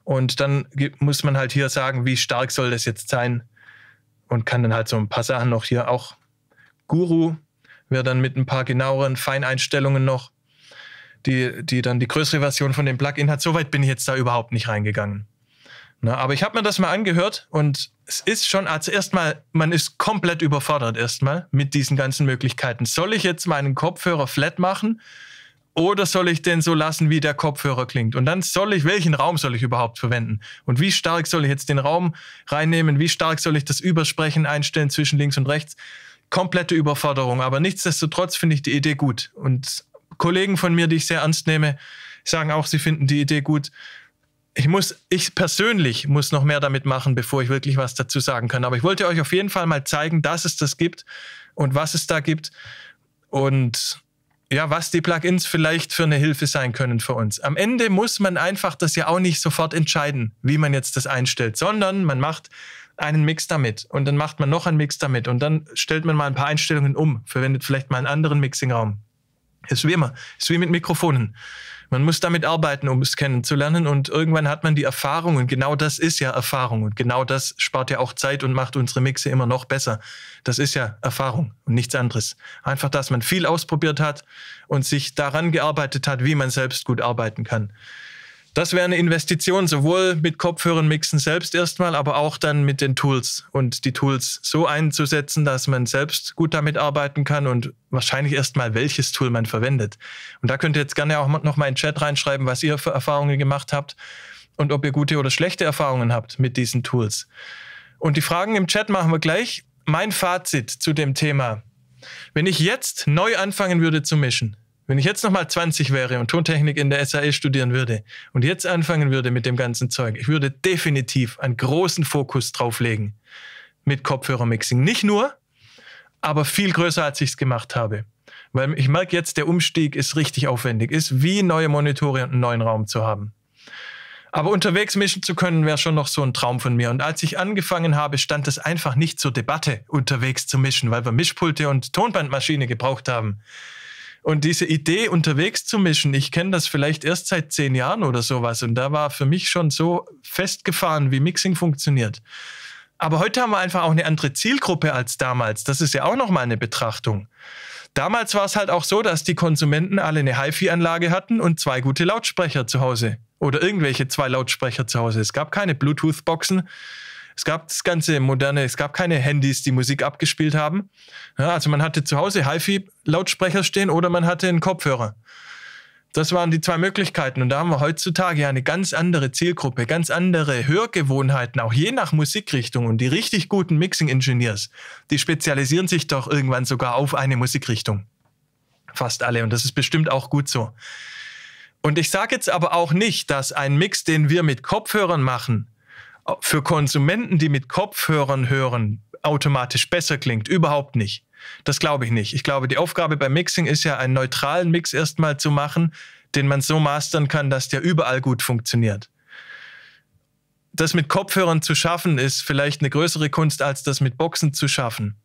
Und dann muss man halt hier sagen, wie stark soll das jetzt sein? Und kann dann halt so ein paar Sachen noch hier auch. Guru wäre dann mit ein paar genaueren Feineinstellungen noch, die, die dann die größere Version von dem Plugin hat. Soweit bin ich jetzt da überhaupt nicht reingegangen. Na, ne, aber ich habe mir das mal angehört und es ist schon, also erstmal, man ist komplett überfordert erstmal mit diesen ganzen Möglichkeiten. Soll ich jetzt meinen Kopfhörer flat machen oder soll ich den so lassen, wie der Kopfhörer klingt? Und dann soll ich, welchen Raum soll ich überhaupt verwenden? Und wie stark soll ich jetzt den Raum reinnehmen? Wie stark soll ich das Übersprechen einstellen zwischen links und rechts? Komplette Überforderung, aber nichtsdestotrotz finde ich die Idee gut. Und Kollegen von mir, die ich sehr ernst nehme, sagen auch, sie finden die Idee gut ich muss, ich persönlich muss noch mehr damit machen, bevor ich wirklich was dazu sagen kann. Aber ich wollte euch auf jeden Fall mal zeigen, dass es das gibt und was es da gibt und ja, was die Plugins vielleicht für eine Hilfe sein können für uns. Am Ende muss man einfach das ja auch nicht sofort entscheiden, wie man jetzt das einstellt, sondern man macht einen Mix damit und dann macht man noch einen Mix damit und dann stellt man mal ein paar Einstellungen um, verwendet vielleicht mal einen anderen Mixingraum. Ist wie immer, ist wie mit Mikrofonen. Man muss damit arbeiten, um es kennenzulernen und irgendwann hat man die Erfahrung und genau das ist ja Erfahrung und genau das spart ja auch Zeit und macht unsere Mixe immer noch besser. Das ist ja Erfahrung und nichts anderes. Einfach, dass man viel ausprobiert hat und sich daran gearbeitet hat, wie man selbst gut arbeiten kann. Das wäre eine Investition, sowohl mit Kopfhörern mixen selbst erstmal, aber auch dann mit den Tools und die Tools so einzusetzen, dass man selbst gut damit arbeiten kann und wahrscheinlich erstmal welches Tool man verwendet. Und da könnt ihr jetzt gerne auch nochmal in den Chat reinschreiben, was ihr für Erfahrungen gemacht habt und ob ihr gute oder schlechte Erfahrungen habt mit diesen Tools. Und die Fragen im Chat machen wir gleich. Mein Fazit zu dem Thema. Wenn ich jetzt neu anfangen würde zu mischen, wenn ich jetzt nochmal 20 wäre und Tontechnik in der SAE studieren würde und jetzt anfangen würde mit dem ganzen Zeug, ich würde definitiv einen großen Fokus drauflegen mit Kopfhörermixing. Nicht nur, aber viel größer, als ich es gemacht habe. Weil ich merke jetzt, der Umstieg ist richtig aufwendig, ist wie neue Monitore und einen neuen Raum zu haben. Aber unterwegs mischen zu können, wäre schon noch so ein Traum von mir. Und als ich angefangen habe, stand es einfach nicht zur Debatte, unterwegs zu mischen, weil wir Mischpulte und Tonbandmaschine gebraucht haben. Und diese Idee, unterwegs zu mischen, ich kenne das vielleicht erst seit zehn Jahren oder sowas. Und da war für mich schon so festgefahren, wie Mixing funktioniert. Aber heute haben wir einfach auch eine andere Zielgruppe als damals. Das ist ja auch nochmal eine Betrachtung. Damals war es halt auch so, dass die Konsumenten alle eine HiFi-Anlage hatten und zwei gute Lautsprecher zu Hause. Oder irgendwelche zwei Lautsprecher zu Hause. Es gab keine Bluetooth-Boxen. Es gab das ganze moderne, es gab keine Handys, die Musik abgespielt haben. Ja, also man hatte zu Hause HiFi-Lautsprecher stehen oder man hatte einen Kopfhörer. Das waren die zwei Möglichkeiten. Und da haben wir heutzutage eine ganz andere Zielgruppe, ganz andere Hörgewohnheiten, auch je nach Musikrichtung. Und die richtig guten Mixing-Engineers, die spezialisieren sich doch irgendwann sogar auf eine Musikrichtung. Fast alle. Und das ist bestimmt auch gut so. Und ich sage jetzt aber auch nicht, dass ein Mix, den wir mit Kopfhörern machen, für Konsumenten, die mit Kopfhörern hören, automatisch besser klingt. Überhaupt nicht. Das glaube ich nicht. Ich glaube, die Aufgabe beim Mixing ist ja, einen neutralen Mix erstmal zu machen, den man so mastern kann, dass der überall gut funktioniert. Das mit Kopfhörern zu schaffen, ist vielleicht eine größere Kunst, als das mit Boxen zu schaffen.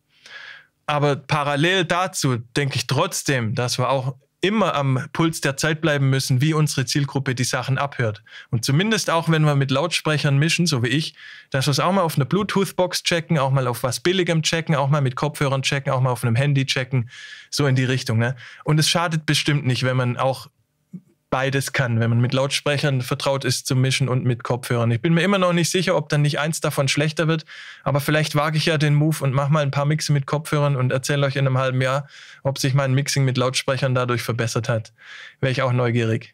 Aber parallel dazu denke ich trotzdem, dass wir auch immer am Puls der Zeit bleiben müssen, wie unsere Zielgruppe die Sachen abhört. Und zumindest auch, wenn wir mit Lautsprechern mischen, so wie ich, dass wir es auch mal auf einer Bluetooth-Box checken, auch mal auf was Billigem checken, auch mal mit Kopfhörern checken, auch mal auf einem Handy checken, so in die Richtung. Ne? Und es schadet bestimmt nicht, wenn man auch beides kann, wenn man mit Lautsprechern vertraut ist zu mischen und mit Kopfhörern. Ich bin mir immer noch nicht sicher, ob dann nicht eins davon schlechter wird, aber vielleicht wage ich ja den Move und mache mal ein paar Mixe mit Kopfhörern und erzähle euch in einem halben Jahr, ob sich mein Mixing mit Lautsprechern dadurch verbessert hat. Wäre ich auch neugierig.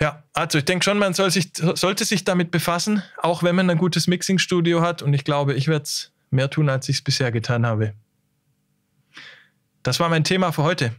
Ja, also ich denke schon, man soll sich, sollte sich damit befassen, auch wenn man ein gutes Mixingstudio hat und ich glaube, ich werde es mehr tun, als ich es bisher getan habe. Das war mein Thema für heute.